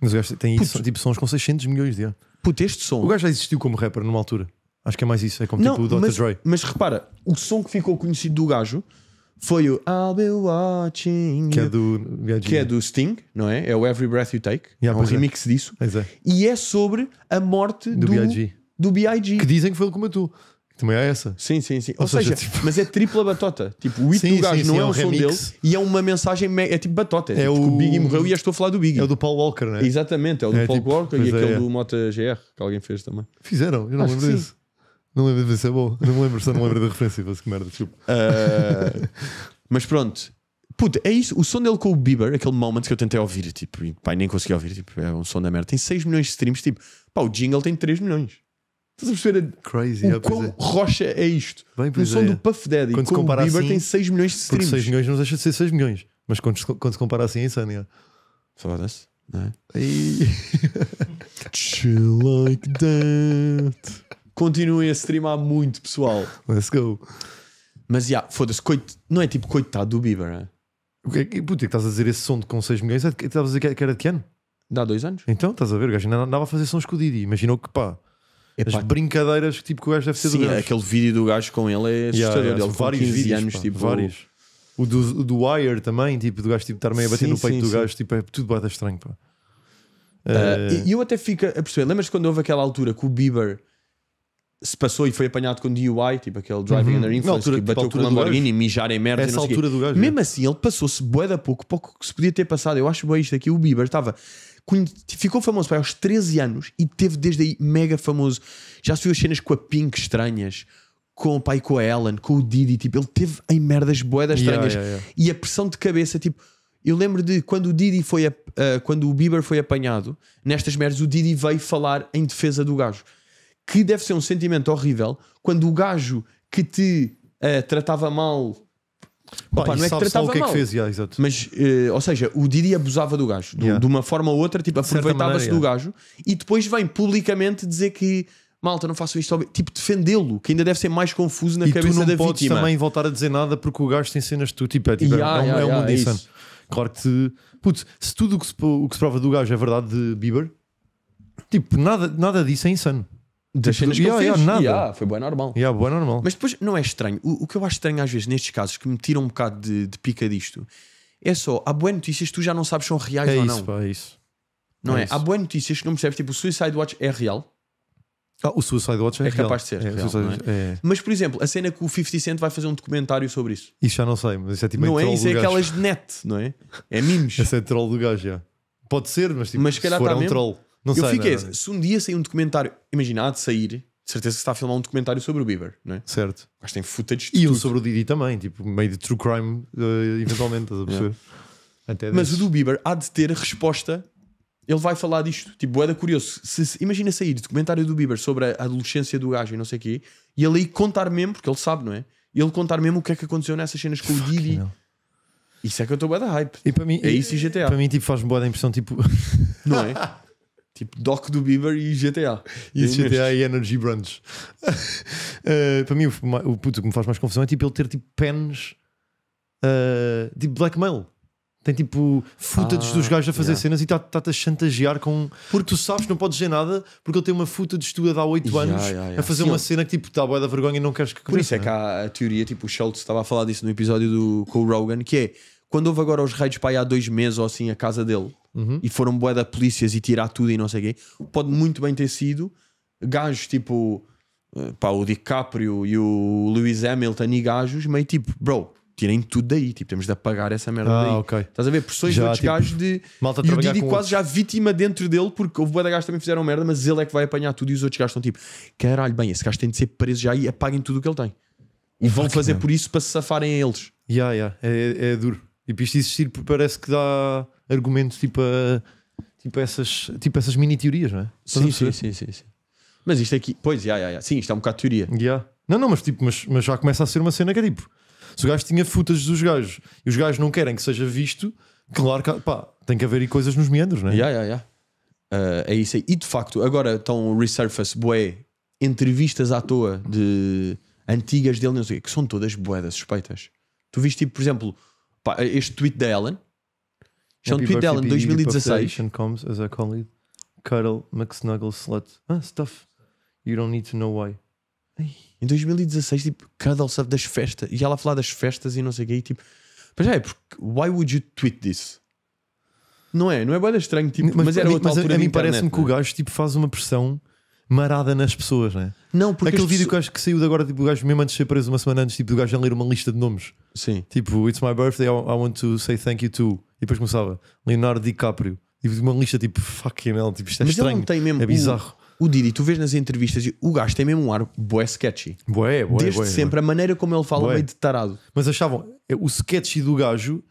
Mas o gajo tem Puto. isso, tipo, sons com 600 milhões de anos. Puto, este som. O gajo já existiu como rapper numa altura. Acho que é mais isso. É como não, tipo o Dr. Mas, Dre. Mas repara, o som que ficou conhecido do gajo foi o I'll Be Watching que é do, que é do Sting, não é? É o Every Breath You Take, yeah, é um é. remix é. disso. Exato. E é sobre a morte do, do B.I.G. Do Que dizem que foi ele que matou. Também é essa. Sim, sim, sim. Ou, Ou seja, seja tipo... mas é tripla batota. Tipo, o hit sim, do gajo não é, é um o som dele e é uma mensagem, é tipo batota. É, é tipo, o... o Biggie morreu e estou a falar do Biggie. É o do Paul Walker, né? Exatamente, é o do é Paul tipo... Walker pois e é, aquele do Mota GR que alguém fez também. Fizeram, eu não Acho lembro disso. Não lembro de ser é bom. Não me lembro, só não lembro da referência. Mas que merda, desculpa. Uh, mas pronto. Puta, é isso. O som dele com o Bieber, aquele moment que eu tentei ouvir, tipo, e, pá, nem consegui ouvir, tipo, é um som da merda. Tem 6 milhões de streams, tipo, pá, o jingle tem 3 milhões. Estás a perceber? É Crazy, o é, quão é. rocha é isto? Bem, o som é. do Puff Daddy quando com o Bieber assim, tem 6 milhões de streams. 6 milhões não deixa de ser 6 milhões. Mas quando, quando se compara assim é insano, é. Foda-se, não é? Chill like that. Continuem a streamar muito, pessoal. Let's go. Mas já, yeah, foda-se, não é tipo coitado do Bieber, é? O que é que, puta, é que estás a dizer esse som de com 6 milhões? É estavas a dizer que- era de que ano? Dá dois anos. Então, estás a ver, o gajo ainda andava a fazer sons com o Didi. Imaginou que pá, Epá, as brincadeiras que tipo que o gajo deve ser do Sim, aquele vídeo do gajo com ele é assustador. Yeah, yeah, ele anos, pá, tipo. vários. O do, o do Wire também, tipo, do gajo tipo, estar meio a bater Sim, no peito sim, do sim. gajo, tipo, é tudo bada estranho, pá. Ah, eh, e- eu até fico a perceber. Lembras quando houve aquela altura que o Bieber se passou e foi apanhado com DUI, tipo aquele driving uhum. under influence, altura, que tipo, bateu tipo, com o Lamborghini, mijar em merda. Essa altura do gajo. É. Mesmo assim, ele passou-se bué da pouco, pouco que se podia ter passado. Eu acho bem isto aqui. O Bieber estava. Ficou famoso para aos 13 anos e teve desde aí mega famoso. Já se viu as cenas com a Pink estranhas, com o pai, com a Ellen, com o Didi. Tipo, ele teve em merdas boedas yeah, estranhas yeah, yeah. e a pressão de cabeça, tipo. Eu lembro de quando o Didi foi. A, uh, quando o Bieber foi apanhado, nestas merdas, o Didi veio falar em defesa do gajo que deve ser um sentimento horrível quando o gajo que te uh, tratava mal. Opa, não é que tratava o que é que fez, yeah, exato. mas uh, ou seja, o Didi abusava do gajo do, yeah. de uma forma ou outra, tipo, aproveitava-se do gajo e depois vem publicamente dizer que malta, não faço isto, tipo, defendê-lo, que ainda deve ser mais confuso na e cabeça da vítima. E não também voltar a dizer nada porque o gajo tem cenas tu, tipo, é, tipo, yeah, é, yeah, é, um, yeah, é mundo insano. Claro que Putz, se tudo o que, se, o que se prova do gajo é verdade de Bieber, tipo, nada, nada disso é insano. Tipo, das cenas que yeah, ele fez. Yeah, nada. foi bem normal. Yeah, bem normal. Mas depois não é estranho. O, o, que eu acho estranho às vezes nestes casos que me tiram um bocado de, de pica disto é só há boas notícias que tu já não sabes se são reais é ou isso, não. Pá, é isso. Não é? é? Isso. Há boas notícias que não percebes, tipo, o Suicide Watch é real. Ah, o Suicide Watch é, é real. capaz de ser. É, real, Suicide... É? é? Mas, por exemplo, a cena que o 50 Cent vai fazer um documentário sobre isso. Isso já não sei, mas isso é tipo Não é? Isso é aquelas de net, não é? É memes. Essa é troll do gajo, já. Pode ser, mas tipo, mas, se for tá é um mesmo... troll. Não eu sei, fiquei, não, é assim, não, se um dia sair um documentário, imaginar de sair, de certeza que está a filmar um documentário sobre o Bieber, não é? Certo. Mas tem footage. E um sobre o Didi também, tipo, meio de true crime, uh, eventualmente, estás a perceber? Até Mas o do Bieber há de ter resposta. Ele vai falar disto. Tipo, é da curioso. Se, se, imagina sair documentário do Bieber sobre a adolescência do gajo e não sei o quê, e ele aí contar mesmo, porque ele sabe, não é? e Ele contar mesmo o que é que aconteceu nessas cenas com Fuck o Didi. Não. Isso é que eu estou bué da hype. E para mim, é isso e GTA. Para mim, tipo, faz-me boa a impressão, tipo. Não é? Tipo Doc do Bieber e GTA. E é GTA e Energy Brunch. uh, para mim, o, o puto que me faz mais confusão é tipo ele ter tipo pens uh, tipo blackmail. Tem tipo footage ah, dos gajos a fazer yeah. cenas e está-te tá a chantagear com. Porque tu sabes, não podes dizer nada, porque ele tem uma footage tua de há 8 yeah, anos yeah, a fazer Sim, uma cena que tipo está a boia da vergonha e não queres que comece, Por isso é que né? há a teoria, tipo o Schultz estava a falar disso no episódio do, com o Rogan, que é quando houve agora os raids para aí há dois meses ou assim a casa dele uhum. e foram boé da polícias e tirar tudo e não sei o quê, pode muito bem ter sido gajos tipo eh, pá, o DiCaprio e o Lewis Hamilton e gajos meio tipo, bro, tirem tudo daí, tipo, temos de apagar essa merda ah, daí. Okay. Estás a ver? Pressões já, de outros tipo, gajos de. Malta e o Didi quase outros. já vítima dentro dele, porque houve boa gajos também fizeram merda, mas ele é que vai apanhar tudo e os outros gajos estão tipo, caralho, bem, esse gajo tem de ser preso já e apaguem tudo o que ele tem. E vão fazer por isso para se safarem a eles. yeah, yeah. é, é, é duro. Tipo, isto existir parece que dá argumentos tipo, a, tipo, essas, tipo essas mini teorias, não é? Sim, sim, sim, sim, sim, Mas isto aqui, pois, yeah, yeah, yeah. sim, isto é um bocado de teoria. Yeah. Não, não, mas, tipo, mas, mas já começa a ser uma cena que é tipo: se o gajo tinha futas dos gajos e os gajos não querem que seja visto, claro que pá, tem que haver coisas nos meandros, não é? Yeah, yeah, yeah. Uh, é isso aí. E de facto, agora estão resurface boé entrevistas à toa de antigas dele, não sei o quê, que são todas boedas suspeitas. Tu viste, tipo, por exemplo, Pá, este tweet da Ellen. Isto é um tweet da Ellen de 2016. comes as a colleague. Cuddle, McSnuggle, slut. Ah, stuff. You don't need to know why. Em 2016, tipo, Cuddle sabe das festas. E ela a falar das festas e não sei o quê. E, tipo, mas é, porque why would you tweet this? Não é? Não é bem estranho, tipo, mas, mas era outra mas altura a, a mim parece-me que o é? gajo tipo, faz uma pressão marada nas pessoas, não é? Não, porque aquele vídeo pessoas... que, acho que saiu de agora, tipo, o gajo mesmo antes de ser preso uma semana antes, tipo, do gajo a ler uma lista de nomes. Sim. Tipo, It's my birthday, I, want to say thank you to. E depois começava Leonardo DiCaprio. E uma lista tipo, fucking hell, tipo, isto é Mas estranho. Ele não tem mesmo é bizarro. O, o Didi, tu vês nas entrevistas, o gajo tem mesmo um ar boé sketchy. Boé, boé, Desde bué, sempre, bué. a maneira como ele fala, bué. meio de tarado. Mas achavam, o sketchy do gajo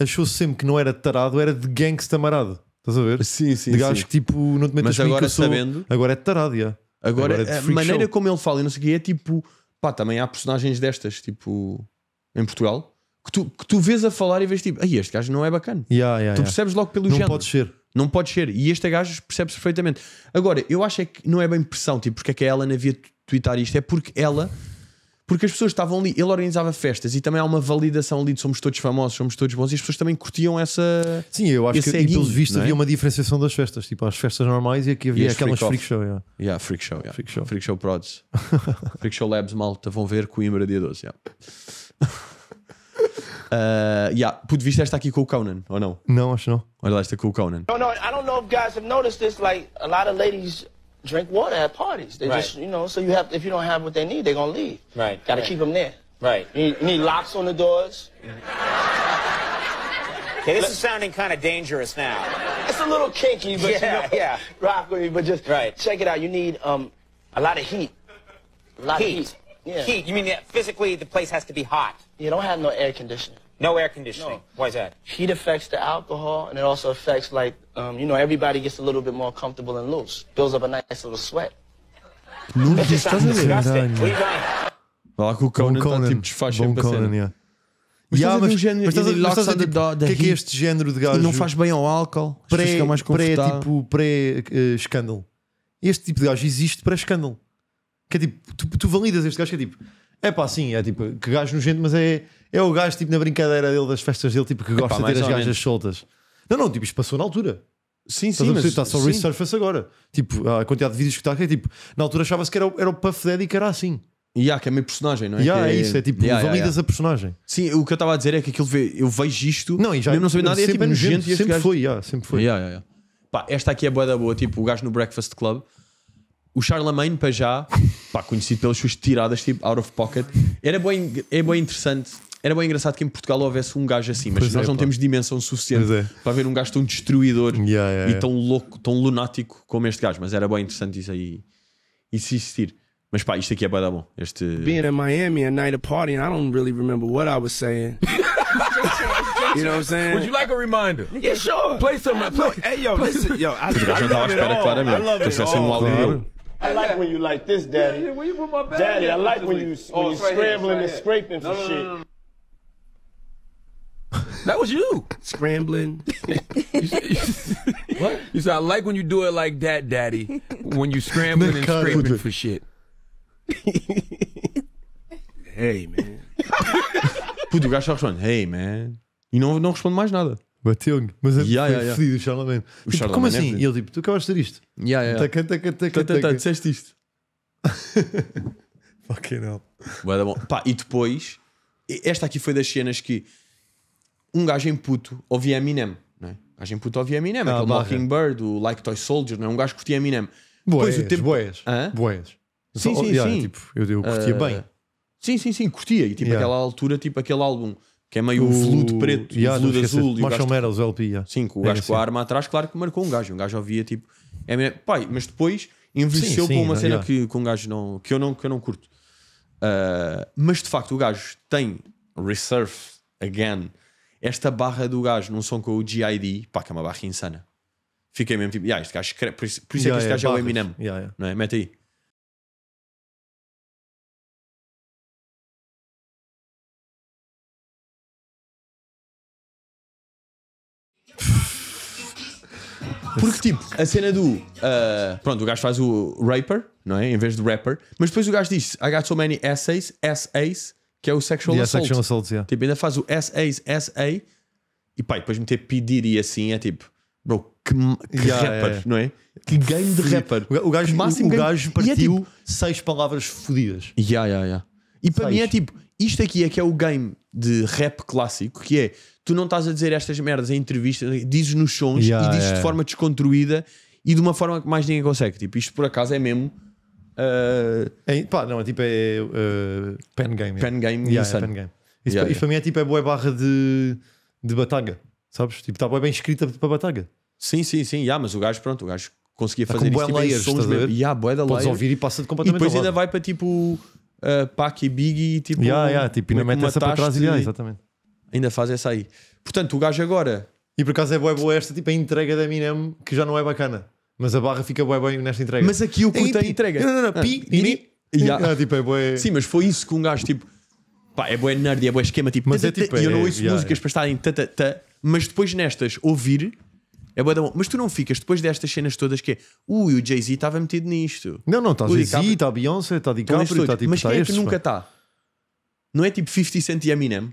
achou sempre que não era tarado, era de gangsta marado. Estás a ver? Sim, sim. De gajos que tipo, não te metes Mas agora sou... sabendo. Agora é tarádia. Agora, agora é a maneira show. como ele fala e não sei o que é tipo. Pá, também há personagens destas, tipo. Em Portugal, que tu, que tu vês a falar e vês tipo, aí este gajo não é bacana. Yeah, yeah, tu percebes logo pelo não género. Não pode ser. Não pode ser. E este gajo percebe perfeitamente. Agora, eu acho é que não é bem pressão, tipo, porque é que a Ellen havia twittar isto? É porque ela porque as pessoas estavam ali, ele organizava festas e também há uma validação ali de somos todos famosos, somos todos bons e as pessoas também curtiam essa. Sim, eu acho que ceguinho, e pelo visto é? havia uma diferenciação das festas, tipo as festas normais e aqui havia e aquelas freak, freak, show. Yeah. yeah, freak show. Yeah. Freak show, freak show Prods, Freak Show Labs, malta, vão ver Coimbra dia 12. Yeah. Uh, yeah, pude viste esta aqui com o Conan, ou não? Não, acho não. Olha lá esta com o Conan. I don't know if guys have noticed this, like, a lot of ladies drink water at parties. They right. just, you know, so you have, if you don't have what they need, they're going to leave. Right. Got to right. keep them there. Right. You need, you need locks on the doors. Okay, this is sounding kind of dangerous now. It's a little kinky, but yeah, you know, yeah. rock with me. But just right. check it out. You need um, a lot of heat. A lot heat. of heat. Yeah. Heat. You mean that physically the place has to be hot? You don't have no air conditioning. No air conditioning. No. Why is that? Heat affects the alcohol, and it also affects, like, um, you know, everybody gets a little bit more comfortable and loose. Builds up a nice little sweat. Loose That's is just Conan, Conan. Tipo, desfaz Conan, yeah. Mas yeah, mas estás, a, tipo, O que é que é este género de gajo? Não faz bem ao álcool, pré, mais pré tipo pré-escândalo. Eh, uh, este tipo de gajo existe para escândalo. Que é tipo, tu, tu validas este gajo que é tipo, é pá, sim, é tipo, que gajo nojento, mas é é o gajo, tipo, na brincadeira dele, das festas dele, tipo, que gosta de ter as gajas menos. soltas. Não, não, tipo, isto passou na altura. Sim, sim, mas está só resurface agora. Tipo, a quantidade de vídeos que está aqui, tipo, na altura achava-se que era, o- era o Puff Daddy que era assim. E há que é meio personagem, não é? E Que é isso, é tipo, Yeah, validas yeah. a personagem. Sim, o que eu estava a dizer é que aquilo vê, eu vejo isto, Não, e já mesmo não sabendo nada, e é sempre tipo nojento. e este Sempre foi, já, sempre foi. Yeah, yeah, yeah. Pá, esta aqui é boa da boa, tipo o gajo no Breakfast Club. O Charlemagne, para já, pá, conhecido pelas suas tiradas, tipo out of pocket, era bem, é bem interessante era bem engraçado que em Portugal houvesse um gajo assim, mas pois nós é, não pá. temos dimensão suficiente é. para ver um gajo tão destruidor yeah, yeah, e tão louco, tão lunático como este gajo. Mas era bem interessante isso aí insistir. Mas pá, isto aqui é bada bom. Este... Being in Miami at night of party and I don't really remember what I was saying. You know what I'm saying? Would you like a reminder? Yeah, sure. Play some. Play, hey, yo, listen, yo. I, I, I love it all. Claramente. I love it all. I like when you like this, Daddy. Yeah, yeah, you put my Daddy, I like when you, when oh, you scrambling and scraping for shit. That was you. Scrambling. what? You said, I like when you do it like that, daddy. When you scrambling and scraping for shit. hey, man. Puto, o gajo só tá responde, hey, man. E não, não responde mais nada. Bateu-lhe. Mas é yeah, yeah, yeah. o Charlemagne. O tipo, como é assim? É e ele tipo, tu acabaste de dizer isto? Yeah, yeah. Taca, taca, taca, taca. Tá, tá, tá disseste isto. Fucking hell. Pá, e depois, esta aqui foi das cenas que um gajo em puto ouvia Eminem, não é? Um gajo em puto ouvia Eminem, ah, aquele Mockingbird, o Like Toy Soldier, não é? Um gajo que curtia Eminem. Boas, tempo... boas. Hã? Boas. Sim, sim, yeah, sim. Tipo, eu, eu curtia uh, bem. Sim, sim, sim, curtia. E tipo, yeah. aquela altura, tipo, aquele álbum que é meio o veludo preto yeah, veludo azul. E o gajo... Tipo Metals, LP, yeah. Sim, o é, gajo sim. com a assim. arma atrás, claro que marcou um gajo. Um gajo ouvia tipo. É, pai, mas depois envelheceu com uma cena yeah. que, com um gajo não, que, eu não, que eu não curto. Uh, mas de facto, o gajo tem Resurf Again esta barra do gajo num som com o G.I.D., pá, que é uma barra insana. Fiquei mesmo tipo, yeah, este gajo por isso, por isso yeah, é que este yeah, gajo é o Eminem. Yeah, não é? Mete aí. Porque, tipo, a cena do. Uh, pronto, o gajo faz o raper, não é? Em vez de rapper. Mas depois o gajo diz: I got so many essays, essays que é o Sexual yeah, Assault. Sexual assault yeah. Tipo, ainda faz o SA, SA e pá, depois meter P. e assim é tipo, bro, que, que yeah, rapper, yeah. não é? Que game de rapper. O gajo, máximo o, gajo partiu é, tipo, seis palavras fodidas. Yeah, yeah, yeah. E para mim é tipo, isto aqui é que é o game de rap clássico, que é tu não estás a dizer estas merdas em entrevistas, dizes nos sons yeah, e dizes de forma desconstruída e de uma forma que mais ninguém consegue. Tipo, isto por acaso é mesmo Uh, é, pá, não, é tipo é uh, pen game. Pen game, yeah, é pen game. Isso, yeah, para, yeah. para mim é tipo é boa barra de, de batanga, sabes? Tipo, está bem escrita para batalha. Sim, sim, sim, yeah, mas o gajo, pronto, o gajo conseguia tá fazer isso. Tipo, layers, e mesmo. Yeah, boé da Podes layer. ouvir e passa de completamente E depois ainda vai para tipo uh, eh, Pac e tipo. Yeah, yeah, tipo, ainda mete essa para trás e yeah, exatamente. Ainda faz essa aí. Portanto, o gajo agora. E por acaso é boa, boa esta, tipo, a entrega da minem que já não é bacana. Mas a barra fica bem bem nesta entrega. Mas aqui o curto a entrega. Não, não, não. Ah, pi, ah, tipo, é bué... Sim, mas foi isso que um gajo tipo. Pá, é boé nerd, é boé esquema tipo. Mas é tipo. eu não é, ouço músicas é. para estarem. Ta, ta, ta, mas depois nestas, ouvir. É boé da bom. Mas tu não ficas depois destas cenas todas que é ui, o Jay-Z estava metido nisto. Não, não, está Jay-Z, está Beyoncé, está DiCaprio, está tipo. Mas quem é que nunca está? Não é tipo 50 Cent e Eminem?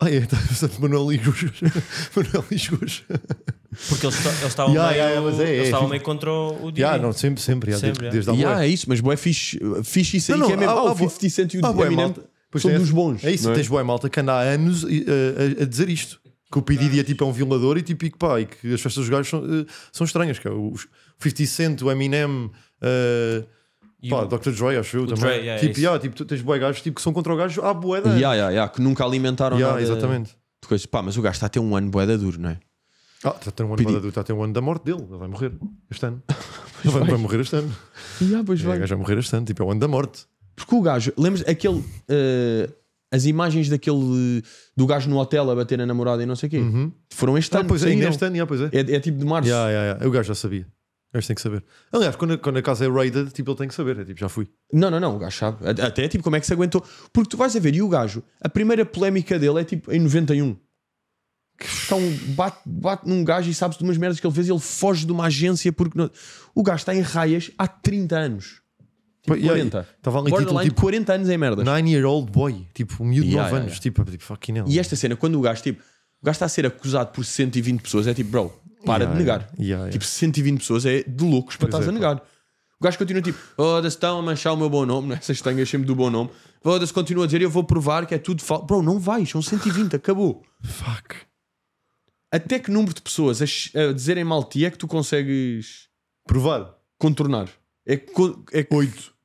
Ah, é, está Manuel Ligujas. Manuel Ligujas. Porque eles, eles estavam yeah, meio, yeah, yeah, é, é, eles estavam é, meio contra o Didi. Yeah, não, sempre, sempre. sempre desde, desde yeah, é isso, mas boé fixe, fixe isso não, aí não, que é mesmo. Ah, o 50 Cent e o ah, Eminem são é, dos bons. É isso, é? tens boé malta que anda há anos eh, a, dizer isto. Que o P. Didi é tipo um violador e tipo, e, pá, e que as festas dos gajos são, eh, são estranhas. Cara. O 50 Cent, o Eminem... Eh, e pá, o, Dr. Dre, acho eu também. Dre, yeah, tipo, é yeah, tipo, tens boi gajos tipo, que são contra o gajo à boeda. Yeah, yeah, yeah, que nunca alimentaram yeah, nada. Exatamente. De coisa. Pá, mas o gajo está a ter um ano boeda duro, não é? Oh, está a um ano a ter um ano da morte dele. Ele vai morrer este ano. ele vai, vai. morrer este ano. Yeah, pois é, vai. O gajo vai morrer este ano, tipo, é o ano da morte. Porque o gajo, lembras aquele. Uh, as imagens daquele. do gajo no hotel a bater a namorada e não sei o quê. Uhum. Foram este ah, ano. Pois é, ainda este ano, yeah, pois é. é. é. tipo de março. Yeah, yeah, yeah. O gajo já sabia. O gajo tem que saber. Aliás, quando a, quando a casa é raided, tipo, ele tem que saber. É tipo, já fui. Não, não, não. O gajo sabe. Até tipo, como é que se aguentou. Porque tu vais a ver, e o gajo, a primeira polémica dele é tipo em 91. Então bate, bate num gajo e sabes de umas merdas que ele fez ele foge de uma agência porque. Não... O gajo está em raias há 30 anos. Tipo, 40. Estava ali título, tipo 40 anos em merdas. 9 year old boy, tipo um miúdo de yeah, 9 yeah, anos. Tipo, tipo, fucking hell. E esta cena, quando o gajo, tipo, o gajo está a ser acusado por 120 pessoas, é tipo, bro, para de negar. Tipo, 120 pessoas é de loucos para estás é, a negar. O gajo continua tipo, foda-se, estão a manchar o meu bom nome, essas estangas sempre do bom nome. Foda-se, continua a dizer, eu vou provar que é tudo falso. Bro, não vais, são 120, acabou. Fuck até que número de pessoas a, a dizerem mal ti é que tu consegues provar? Contornar. É É que... Oito.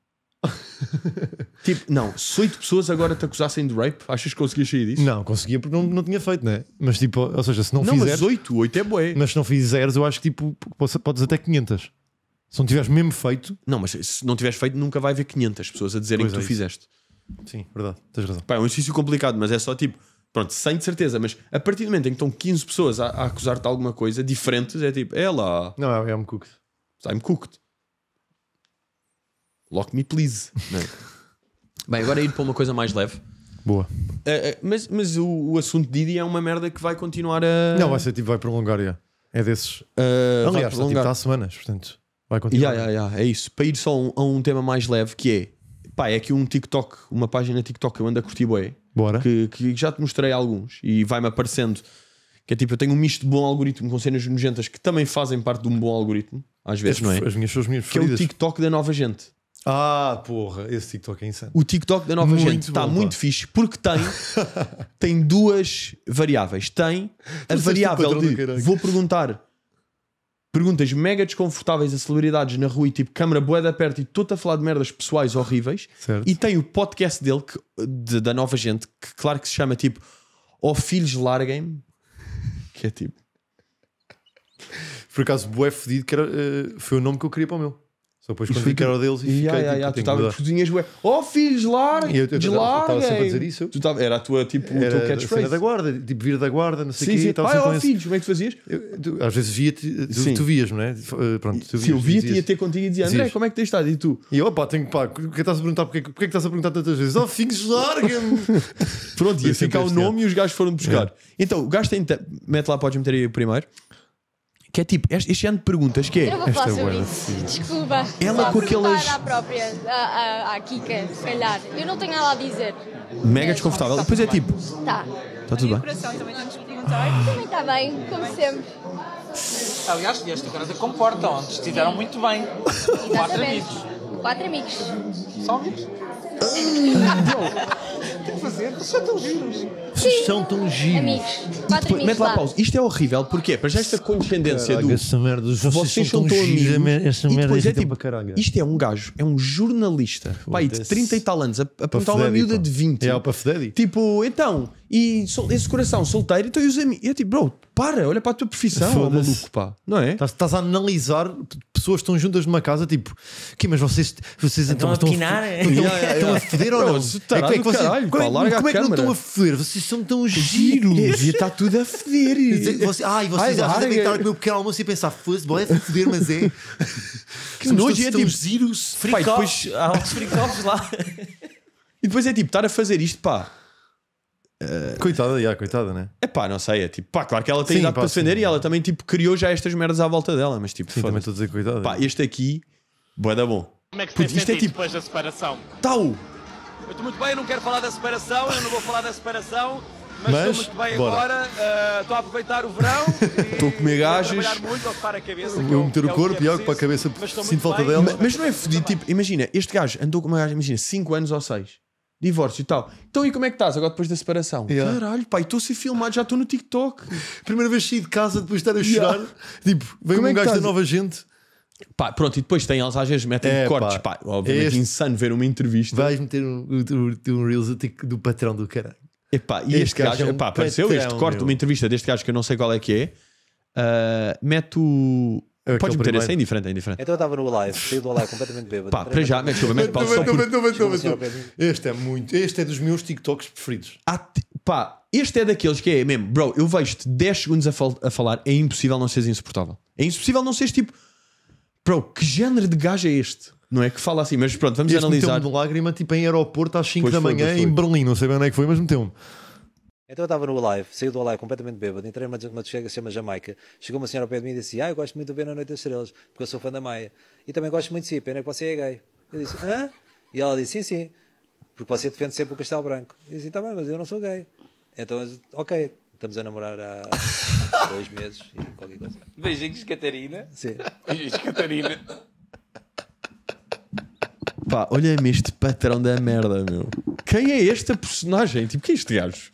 tipo, não, se oito pessoas agora te acusassem de rape, achas que conseguias sair disso? Não, conseguia porque não, não tinha feito, né? Mas tipo, ou seja, se não, não fizeres. Não, mas oito, oito é boé. Mas se não fizeres, eu acho que tipo, podes até 500. Se não tiveres mesmo feito. Não, mas se não tiveres feito, nunca vai haver 500 pessoas a dizerem pois que é tu isso. fizeste. Sim, verdade, tens razão. Pá, é um exercício complicado, mas é só tipo, Pronto, sem de certeza, mas a partir do momento em que estão 15 pessoas a, a acusar-te alguma coisa diferentes, é tipo, é lá. Não, é, é um cooked. I'm cooked. Lock me, please. É? Bem, agora é ir para uma coisa mais leve. Boa. Uh, uh, mas mas o, o assunto de Didi é uma merda que vai continuar a. Não, vai ser tipo, vai prolongar, já. É desses. Uh, Aliás, está tipo, há semanas, portanto. Vai continuar. Yeah, yeah, yeah, é isso. Para ir só um, a um tema mais leve que é Pá, é aqui um TikTok, uma página TikTok, que eu ando a curtir boé. Bora. Que, que já te mostrei alguns e vai-me aparecendo. Que é tipo, eu tenho um misto de bom algoritmo com cenas nojentas que também fazem parte de um bom algoritmo, às vezes, não é? As minhas, minhas que é o TikTok da nova gente. Ah, porra, esse TikTok é insano. O TikTok da nova muito gente está muito fixe porque tem, tem duas variáveis. Tem a variável de vou perguntar perguntas mega desconfortáveis a celebridades na rua e tipo câmara boeda perto e todo a falar de merdas pessoais horríveis. Certo. E tem o podcast dele, que, de, da nova gente, que claro que se chama tipo Ó oh, Filhos Larguem-me, que é tipo. Por acaso, Boé Fedido, que era, uh, foi o nome que eu queria para o meu. Só depois quando fica... ficaram deles e fiquei yeah, yeah, tipo, yeah, Tu cozinhas, ué, oh filhos, larga de eu, Estava sempre a dizer isso. Tu tava, era a tua, tipo, era o teu catchphrase. Era da guarda, tipo, vir da guarda, não sei o quê. Sim, sim. Ai, oh filhos, como é que fazias? Eu, tu, às vezes via-te, tu, tu vias, não é? Eh, pronto, tu vias, Se eu via-te ia ter contigo e dizia, André, como é que tens estado? E tu? E eu, opa tenho, pá, é que estás a perguntar, porque, que estás a perguntar tantas vezes? Oh filhos, larga me Pronto, ia ficar o nome e os gajos foram buscar. Então, o gajo tem, mete lá, podes meter aí o primeiro. Que é tipo, este, este ano de perguntas que é. Eu vou falar Esta é sobre boa, isso. Desculpa. Ela com aquelas- perguntar à própria, à, à- à Kika, se calhar. Eu não tenho nada a dizer. mega desconfortável. Depois é tipo, Tá. tá está tudo ah. bem. também está bem, como sempre. Aliás, deste agora comportam, antes estiveram muito bem. Quatro amigos. Quatro amigos. Só amigos. Não. Tem que fazer, são tão giros. Vocês são tão giros. Amigos, Depois, amigos. Mete lá vá. pausa. Isto é horrível, porquê? Para já esta condescendência do. Essa merda, vocês, vocês são tão amigos. Merda, essa merda e depois é, é tipo, tipo, Caralho. isto é um gajo, é um jornalista, pai de 30 e tal anos, a, a perguntar uma miúda de 20. É, o Puff Tipo, então e sol, esse coração solteiro, então e os amigos. Eu tipo, bro, para, olha para a tua profissão, ó, maluco, pá, não é? Estás, a analisar pessoas estão juntas numa casa, tipo, que mas vocês, vocês então, estão, a pinar? É? Estão, estão, a foder ou não? Tá é, que é que vocês, caralho, pá, como, é como é que não estão a foder? Vocês são tão giros. e está tá tudo a foder. Você, ai, vocês às vezes devem estar a comer um pequeno almoço e pensar, futebol é foder, mas é. Que nojo é tipo giros. Free há uns lá. E depois é tipo, estar a fazer isto, pá Uh... Coitada, já, coitada, né? É pá, não sei. É tipo, pá, claro que ela tem sim, idade pá, para defender sim, e ela também tipo, criou já estas merdas à volta dela, mas tipo, sim, também estou a dizer coitada. Pá, este aqui, boa da bom. Como é que Puto, isto é tipo... depois da separação? Tal! Eu estou muito bem, eu não quero falar da separação, eu não vou falar da separação, mas, mas estou muito bem bora. agora, eh, estou uh, a aproveitar o verão. Estou a comer gajos. Vou eu, meter o é corpo e algo é para a cabeça, sinto falta dela. Mas, mas não é fodido, tipo, imagina, este gajo andou com uma gaja, imagina, 5 anos ou 6 divórcio e tal. Então, e como é que estás agora depois da separação? Yeah. Caralho, pai, estou a ser filmado, já estou no TikTok. Primeira vez saí de casa depois de estar a chorar. Yeah. Tipo, vem como um é gajo da nova gente. Pá, pronto, e depois tem eles às vezes metem é, cortes, pá, pá obviamente este... insano ver uma entrevista. Vais meter um, um, um Reels do patrão do caralho. Epá, e este, este gajo, gajo é um apareceu este corte uma entrevista deste gajo que eu não sei qual é que é. Uh, mete o Podes meter essa, é, é, é indiferente, é indiferente. Então eu estava no live, saí do live completamente bêbado. Pá, para já, mas desculpa, mete pausa. Este é muito, este é dos meus TikToks preferidos. Ah, pá, este é daqueles que é mesmo, bro, eu vejo-te 10 segundos a, fal a falar, é impossível não seres insuportável. É impossível não seres tipo, bro, que género de gajo é este? Não é que fala assim, mas pronto, vamos este analisar. Meteu-me de lágrima, tipo em aeroporto às 5 pois da manhã foi, foi. em Berlim, não sei bem onde é que foi, mas meteu-me. Então eu estava no live, saí do live completamente bêbado, entrei numa discoteca que se chama Jamaica. Chegou uma senhora ao pé de mim e disse: Ah, eu gosto muito de ver na Noite das Estrelas, porque eu sou fã da Maia. E também gosto muito de si, pena que você é gay. Eu disse: Hã? E ela disse: Sim, sim, porque você defende sempre o Castelo Branco. E disse: Tá bem, mas eu não sou gay. Então, eu disse, ok, estamos a namorar há dois meses e qualquer coisa. Beijinhos, Catarina. Sim. Beijinhos, Catarina. Pá, olha-me este patrão da merda, meu. Quem é esta personagem? Tipo, quem é este gajo?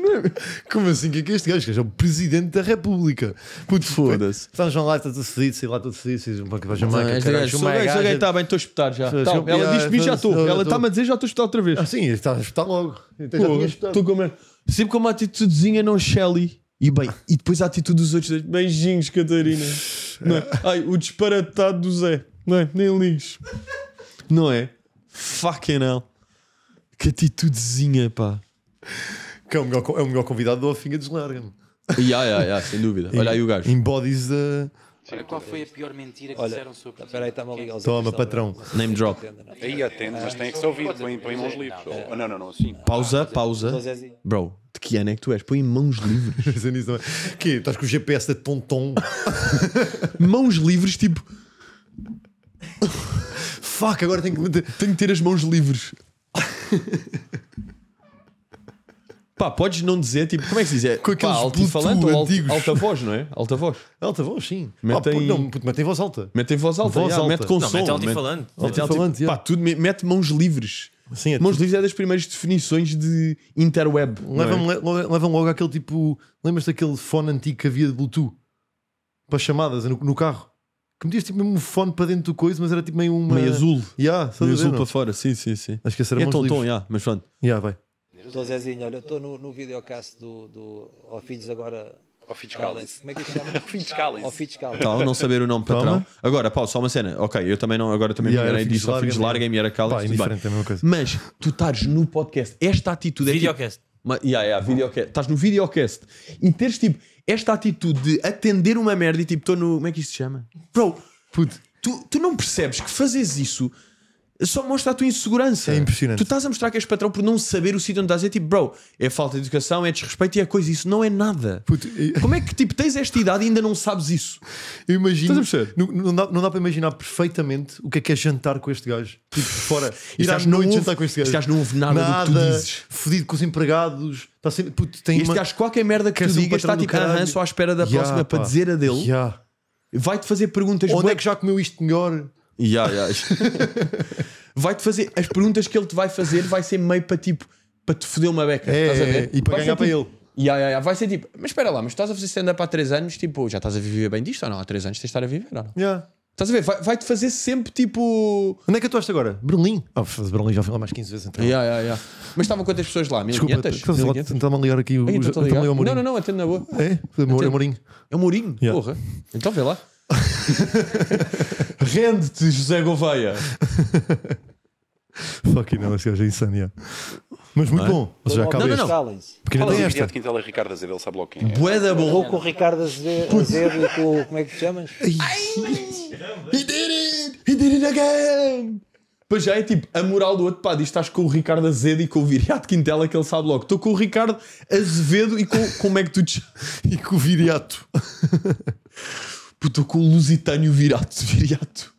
É? Como assim? O que é que este gajo? que é o presidente da República. Puto foda-se. Estás lá, está tudo fedido, sei lá, tudo fedido. Sei lá, para a chamar Caralho, o é está bem, estou a espetar já. Ela diz-me já estou. Ela está-me a dizer já estou a espetar outra vez. Ah, sim, está a espetar logo. Então estou com Sempre com uma atitudezinha não Shelly. E bem, e depois a atitude dos outros. Beijinhos, Catarina. É? Ai, o disparatado do Zé. Não é? Nem ligues. Não é? Fucking hell. Que atitudezinha, pá que é o melhor, é o melhor convidado do Alfinha deslarga-me. Yeah, yeah, yeah, sem dúvida. Olha aí o gajo. Embodies a. Olha, qual foi a pior mentira que Olha, disseram sobre Espera aí, está-me é Toma, patrão. Name drop. Aí atende, mas tem que ser ouvido. Põe, põe mãos livres. Ou- Não, não, não, assim. Pausa, pausa. Bro, de que ano é que tu és? Põe mãos livres. É. Que estás com o GPS de Tonton. mãos livres, tipo. Fuck, agora tenho que Tenho que ter as mãos livres. Pá, podes não dizer, tipo, como é que se diz? É, Com aqueles alto-falante alto, alta voz, não é? Alta voz. Alta voz, sim. Metem- Ah, puto, não, metem voz alta. Mete voz alta, Voz já, alta. mete com Não, mete altifalante Mete Pá, tudo, mete mãos livres. Sim, é Mãos livres é das primeiras definições de interweb. é? Levam, levam logo aquele tipo. Lembras-te daquele fone antigo que havia de Bluetooth para chamadas no, no carro? Que metias tipo mesmo um fone para dentro do coisa, mas era tipo meio uma. Meio azul. Yeah, Meio azul para fora, sim, sim, sim. Acho que esse era É mãos tom, livres. tom, já, mas pronto. Yeah, vai. Estou Zezinho, olha, eu estou no, no videocast do, do Ó agora. Ao Fitzcalis. Como é que se chama? Fitzcalis. Ao Fitzcalis. Tal, não saber o nome Toma. patrão. Agora, Paulo só uma cena. Ok, eu também não, agora também yeah, me enganei, disse ao Filhos larguem-me e era Calis. diferente, é a mesma coisa. Mas tu estás no podcast, esta atitude é tipo- Videocast. Tipo, uma, yeah, yeah, videocast. Estás no videocast e teres tipo esta atitude de atender uma merda e tipo, estou no. Como é que isto se chama? Bro, puto, tu, tu não percebes que fazes isso só mostra a tua insegurança. É impressionante. Tu estás a mostrar que és patrão por não saber o sítio onde estás. É tipo, bro, é falta de educação, é desrespeito e é coisa. Isso não é nada. Puto, eu... Como é que tipo, tens esta idade e ainda não sabes isso? Eu imagino. Não, não, dá, não dá para imaginar perfeitamente o que é que é jantar com este gajo. Tipo, fora. Ir às noites jantar com este gajo. Este gajo não ouve nada, nada do que tu dizes. Fodido com os empregados. Está sempre, puto, tem este uma... gajo, qualquer merda que, que tu digas, um está tipo, aham, só à espera da yeah, próxima pá. para dizer a dele. Yeah. Vai-te fazer perguntas. Onde boas... é que já comeu isto melhor? Yeah, yeah. vai-te fazer. As perguntas que ele te vai fazer vai ser meio para tipo. para te foder uma beca. É, estás a é, ver? É, e para vai ganhar para tipo, ele. Yeah, yeah, yeah. Vai ser tipo, mas espera lá, mas estás a fazer stand-up há 3 anos, tipo, já estás a viver bem disto ou não? Há 3 anos tens de estar a viver ou não? Yeah. Estás a ver? Vai-te vai fazer sempre tipo. Onde é que atuaste agora? Berlim. Oh, Berlim já fui mais 15 vezes então. Yeah, yeah, yeah. Mas estavam quantas pessoas lá? desculpa Desculpa, tentavam a ligar aqui então, então então, o. Ai, Não, não, não, atende na boa. É? É o Mourinho. É o Mourinho? Yeah. Porra. Então vê lá. Rende-te, José Gouveia. Fucking hell, esse gajo é insano. Mas muito é? bom. não já não, Porque não tem esta. Quintal é Ricardo Azevedo, ele sabe logo quem é. com o Ricardo Azevedo e com o. Como é que te chamas? He did it! He did it again! Pois já é tipo a moral do outro, pá, diz estás com o Ricardo Azevedo e com o Viriato Quintela, que ele sabe logo. Estou com o Ricardo Azevedo e com, como é que tu te... e com o Viriato. Puto, com o Lusitânio Virato, Viriato.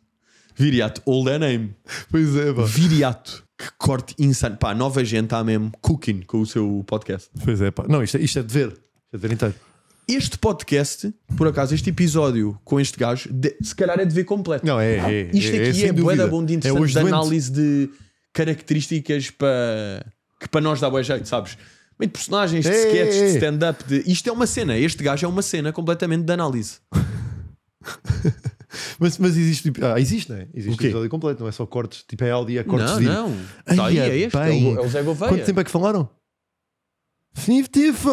Viriato, old é name. Pois é, pá. Viriato. Que corte insano. Pá, nova gente está mesmo cooking com o seu podcast. Pois é, pá. Não, isto é, isto é de ver. Isto é de ver inteiro. Este podcast, por acaso, este episódio com este gajo, de, se calhar é de ver completo. Não, é. é isto é, aqui é, é boeda bom de é interessante é de análise de características para que para nós dá boa jeito, sabes? meio de personagens, de é, sketches, de stand-up. De... Isto é uma cena. Este gajo é uma cena completamente de análise. mas, mas existe. Tipo, ah, existe, não é? Existe o quê? episódio completo, não é só cortes, tipo é áudio e é cortes. Não, de não. Tá aí, é, é este. Bem. É o Zé Gouveia. Quanto tempo é que falaram? 55!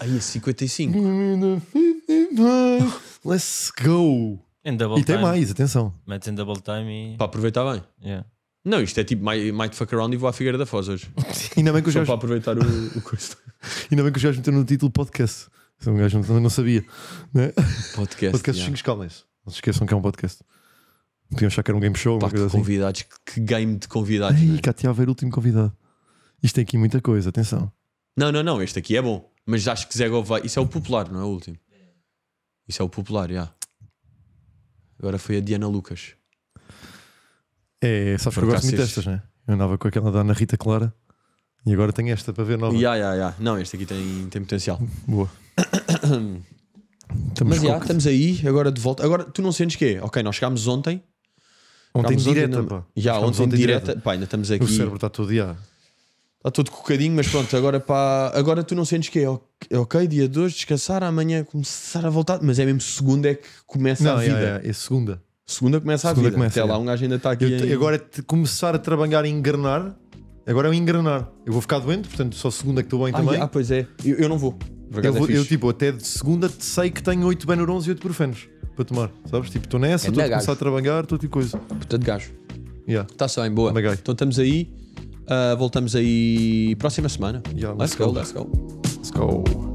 Aí, é 55. Let's go! e time. tem mais, atenção. Mete em double time e. Para aproveitar bem. Yeah. Não, isto é tipo might, fuck around e vou à Figueira da Foz hoje. Ainda bem que os Só para aproveitar o, o custo. Ainda bem que os gajos meteram no título podcast. É um gajo não, não sabia. Né? Podcast. Podcast yeah. calmem-se. Não se esqueçam que é um podcast. Podiam achar que era um game show. Pá, que assim. convidados, que game de convidados. Ei, né? cá tinha a ver o último convidado. Isto tem aqui muita coisa, atenção. Não, não, não, este aqui é bom. Mas acho que Zé Gouveia. Isso é o popular, não é o último? Isso é o popular, já. Yeah. Agora foi a Diana Lucas. É, sabes Por que eu gosto muito destas, né? Eu andava com aquela da Ana Rita Clara. E agora tenho esta para ver nova. Yeah, yeah, yeah. Não, este aqui tem, tem potencial. Boa. Estamos Mas já, estamos aí, agora de volta. Agora, tu não sentes que é? Ok, nós chegámos ontem. Ontem direta, pá. Já, Chegámos ontem, direta. Pá, ainda estamos O cérebro está todo, dia Está todo cocadinho, mas pronto, agora pá, agora tu não sentes que é ok, dia 2, descansar, amanhã começar a voltar, mas é mesmo segunda é que começa Não, a vida. é, é, é segunda. Segunda começa a vida. começa, Até lá, um gajo ainda está aqui. Eu em- agora é começar a trabalhar e engrenar Agora é um engrenar. Eu vou ficar doente, portanto, só segunda que estou bem ah, também. Ah, pois é. Eu, eu não vou. Eu, é eu, tipo, até de segunda sei que tenho 8 Benurons e 8 Brufenos para tomar, sabes? Tipo, estou nessa, Ganda estou a gajo. começar a trabalhar, estou tipo coisa. Puta de gajo. Yeah, está só em boa. Anda, Então estamos aí. Ah, voltamos aí próxima semana. Yeah, let's let's go. go, let's go. let's go.